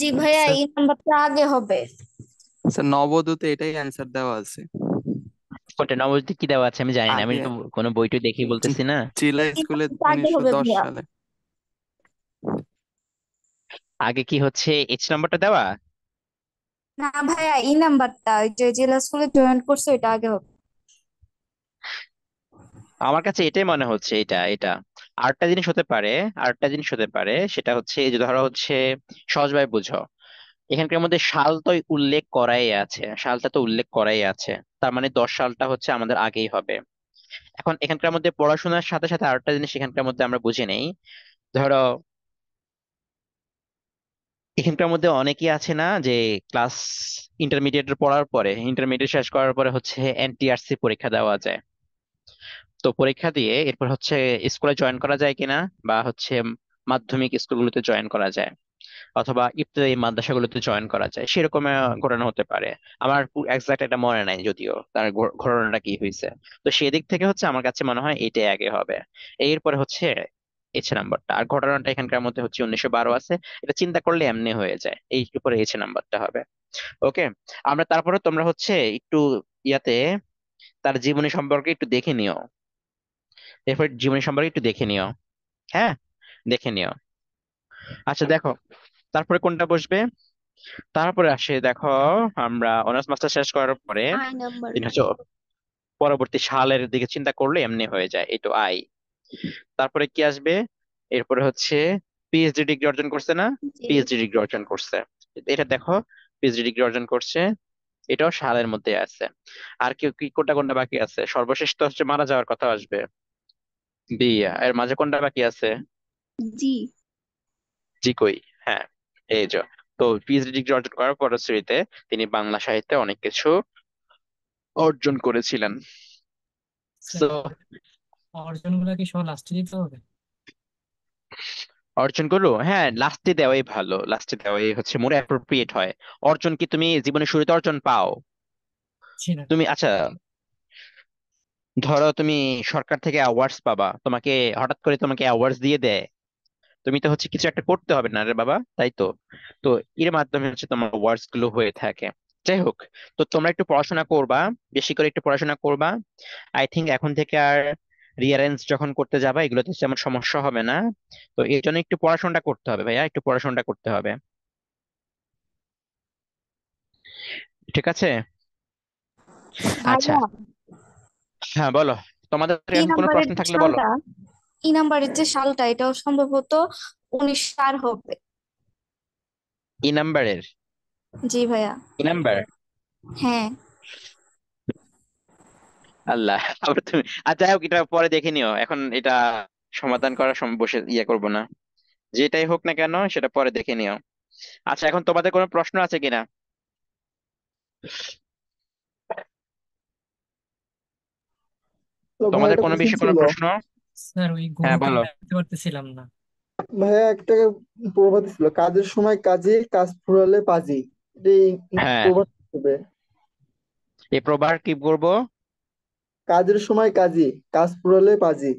জি ভাইয়া এই নাম্বারটা আগে হবে নবদূতে এটাই অ্যান্সার দেওয়া আছে কোনটা নবদ্বীপ কি দেওয়া আছে আমি জানি না আমি তো কোনো বইটু দেখি বলতেছি না চিলা স্কুলে আগে হবে 1910 ভাইয়া। সালে আগে কি হচ্ছে এইচ নাম্বারটা দেওয়া না ভাইয়া এই e নাম্বারটা ওই যে জেলা স্কুলে জয়েন করছে ওইটা আগে হবে আমার কাছে এটাই মনে হচ্ছে এটা এটা আরেকটা জিনিস হতে পারে আরেকটা জিনিস হতে পারে সেটা হচ্ছে যে ধরো হচ্ছে সহজভাবে বুঝো এখানকার মধ্যে সাল তো উল্লেখ করাই আছে সালটা তো উল্লেখ করাই আছে তার মানে দশ সালটা হচ্ছে আমাদের আগেই হবে এখন এখানকার মধ্যে পড়াশোনার সাথে সাথে আরেকটা জিনিস এখানকার মধ্যে আমরা বুঝে নেই ধরো এখানকার মধ্যে অনেকেই আছে না যে ক্লাস ইন্টারমিডিয়েট পড়ার পরে ইন্টারমিডিয়েট শেষ করার পরে হচ্ছে এনটিআরসি পরীক্ষা দেওয়া যায় তো পরীক্ষা দিয়ে এরপর হচ্ছে স্কুলে জয়েন করা যায় কিনা বা হচ্ছে মাধ্যমিক স্কুলগুলোতে জয়েন করা যায় অথবা ইবতদায়ী মাদ্রাসাগুলোতে জয়েন করা যায় সেরকম ঘটনা হতে পারে আমার এক্সাক্ট এটা মনে নাই যদিও তার ঘটনাটা কি হয়েছে তো সেদিক থেকে হচ্ছে আমার কাছে মনে হয় এটাই আগে হবে এরপরে হচ্ছে এছে নাম্বারটা আর ঘটনাটা এখানকার মধ্যে হচ্ছে উনিশশো বারো আছে এটা চিন্তা করলে এমনি হয়ে যায় এই উপরে এছে নাম্বারটা হবে ওকে আমরা তারপরে তোমরা হচ্ছে একটু ইয়াতে তার জীবনী সম্পর্কে একটু দেখে নিও এরপর জীবনী সম্পর্কে একটু দেখে নিও হ্যাঁ দেখে নিও আচ্ছা, আচ্ছা। দেখো তারপরে কোনটা বসবে তারপরে আসে দেখো আমরা অনার্স মাস্টার শেষ করার পরে পরবর্তী সালের দিকে চিন্তা করলে এমনি হয়ে যায় এই তো আই তারপরে কি আসবে এরপরে হচ্ছে পিএইচডি ডিগ্রি অর্জন করছে না পিএইচডি ডিগ্রি অর্জন করছে এটা দেখো পিএইচডি ডিগ্রি অর্জন করছে এটাও সালের মধ্যে আছে আর কেউ কি কোনটা কোনটা বাকি আছে সর্বশেষ তো হচ্ছে মারা যাওয়ার কথা আসবে বিয়া এর মাঝে কোনটা বাকি আছে জি জি কই এই যে তো পিএইচডি ডিগ্রি অর্জন করার পরবর্তীতে তিনি বাংলা সাহিত্যে অনেক কিছু অর্জন করেছিলেন তো আচ্ছা। অর্জন গুলা কি সব লাস্টে দিতে হবে অর্জন করলো হ্যাঁ লাস্টে দেওয়াই ভালো লাস্টে দেওয়াই হচ্ছে মোর অ্যাপ্রোপ্রিয়েট হয় অর্জন কি তুমি জীবনে শুরুতে অর্জন পাও তুমি আচ্ছা ধরো তুমি সরকার থেকে অ্যাওয়ার্ডস পাবা তোমাকে হঠাৎ করে তোমাকে অ্যাওয়ার্ডস দিয়ে দেয় তুমি তো হচ্ছে কিছু একটা করতে হবে না রে বাবা তাই তো তো এর মাধ্যমে হচ্ছে তোমার ওয়ার্ডস গুলো হয়ে থাকে যাই হোক তো তোমরা একটু পড়াশোনা করবা বেশি করে একটু পড়াশোনা করবা আই থিঙ্ক এখন থেকে আর রিয়ারেন্স যখন করতে যাবা এগুলোতে আমার সমস্যা হবে না তো এর জন্য একটু পড়াশোনাটা করতে হবে ভাইয়া একটু পড়াশোনাটা করতে হবে ঠিক আছে আচ্ছা হ্যাঁ বলো তোমাদের কোনো প্রশ্ন থাকলে বলো ই নাম্বারের যে সালটা এটাও সম্ভবত উনিশ সাল হবে ই নাম্বারের জি ভাইয়া ই নাম্বার হ্যাঁ আল্লাহ আবার তুমি আচ্ছা যাই হোক এটা পরে দেখে নিও এখন এটা সমাধান করা সম্ভব বসে ইয়ে করবো না যেটাই হোক না কেন সেটা পরে দেখে নিও আচ্ছা এখন তোমাদের কোনো প্রশ্ন আছে কিনা তোমাদের কোনো বিষয়ে কোনো প্রশ্ন স্যার ওই হ্যাঁ বলো পারতেছিলাম না ভাইয়া একটা প্রবাদ ছিল কাজের সময় কাজে কাজ ফুরালে পাজি এই হ্যাঁ প্রবাদ হবে এ কি করবো কাজের সময় কাজে কাজ ফুরালে পাজি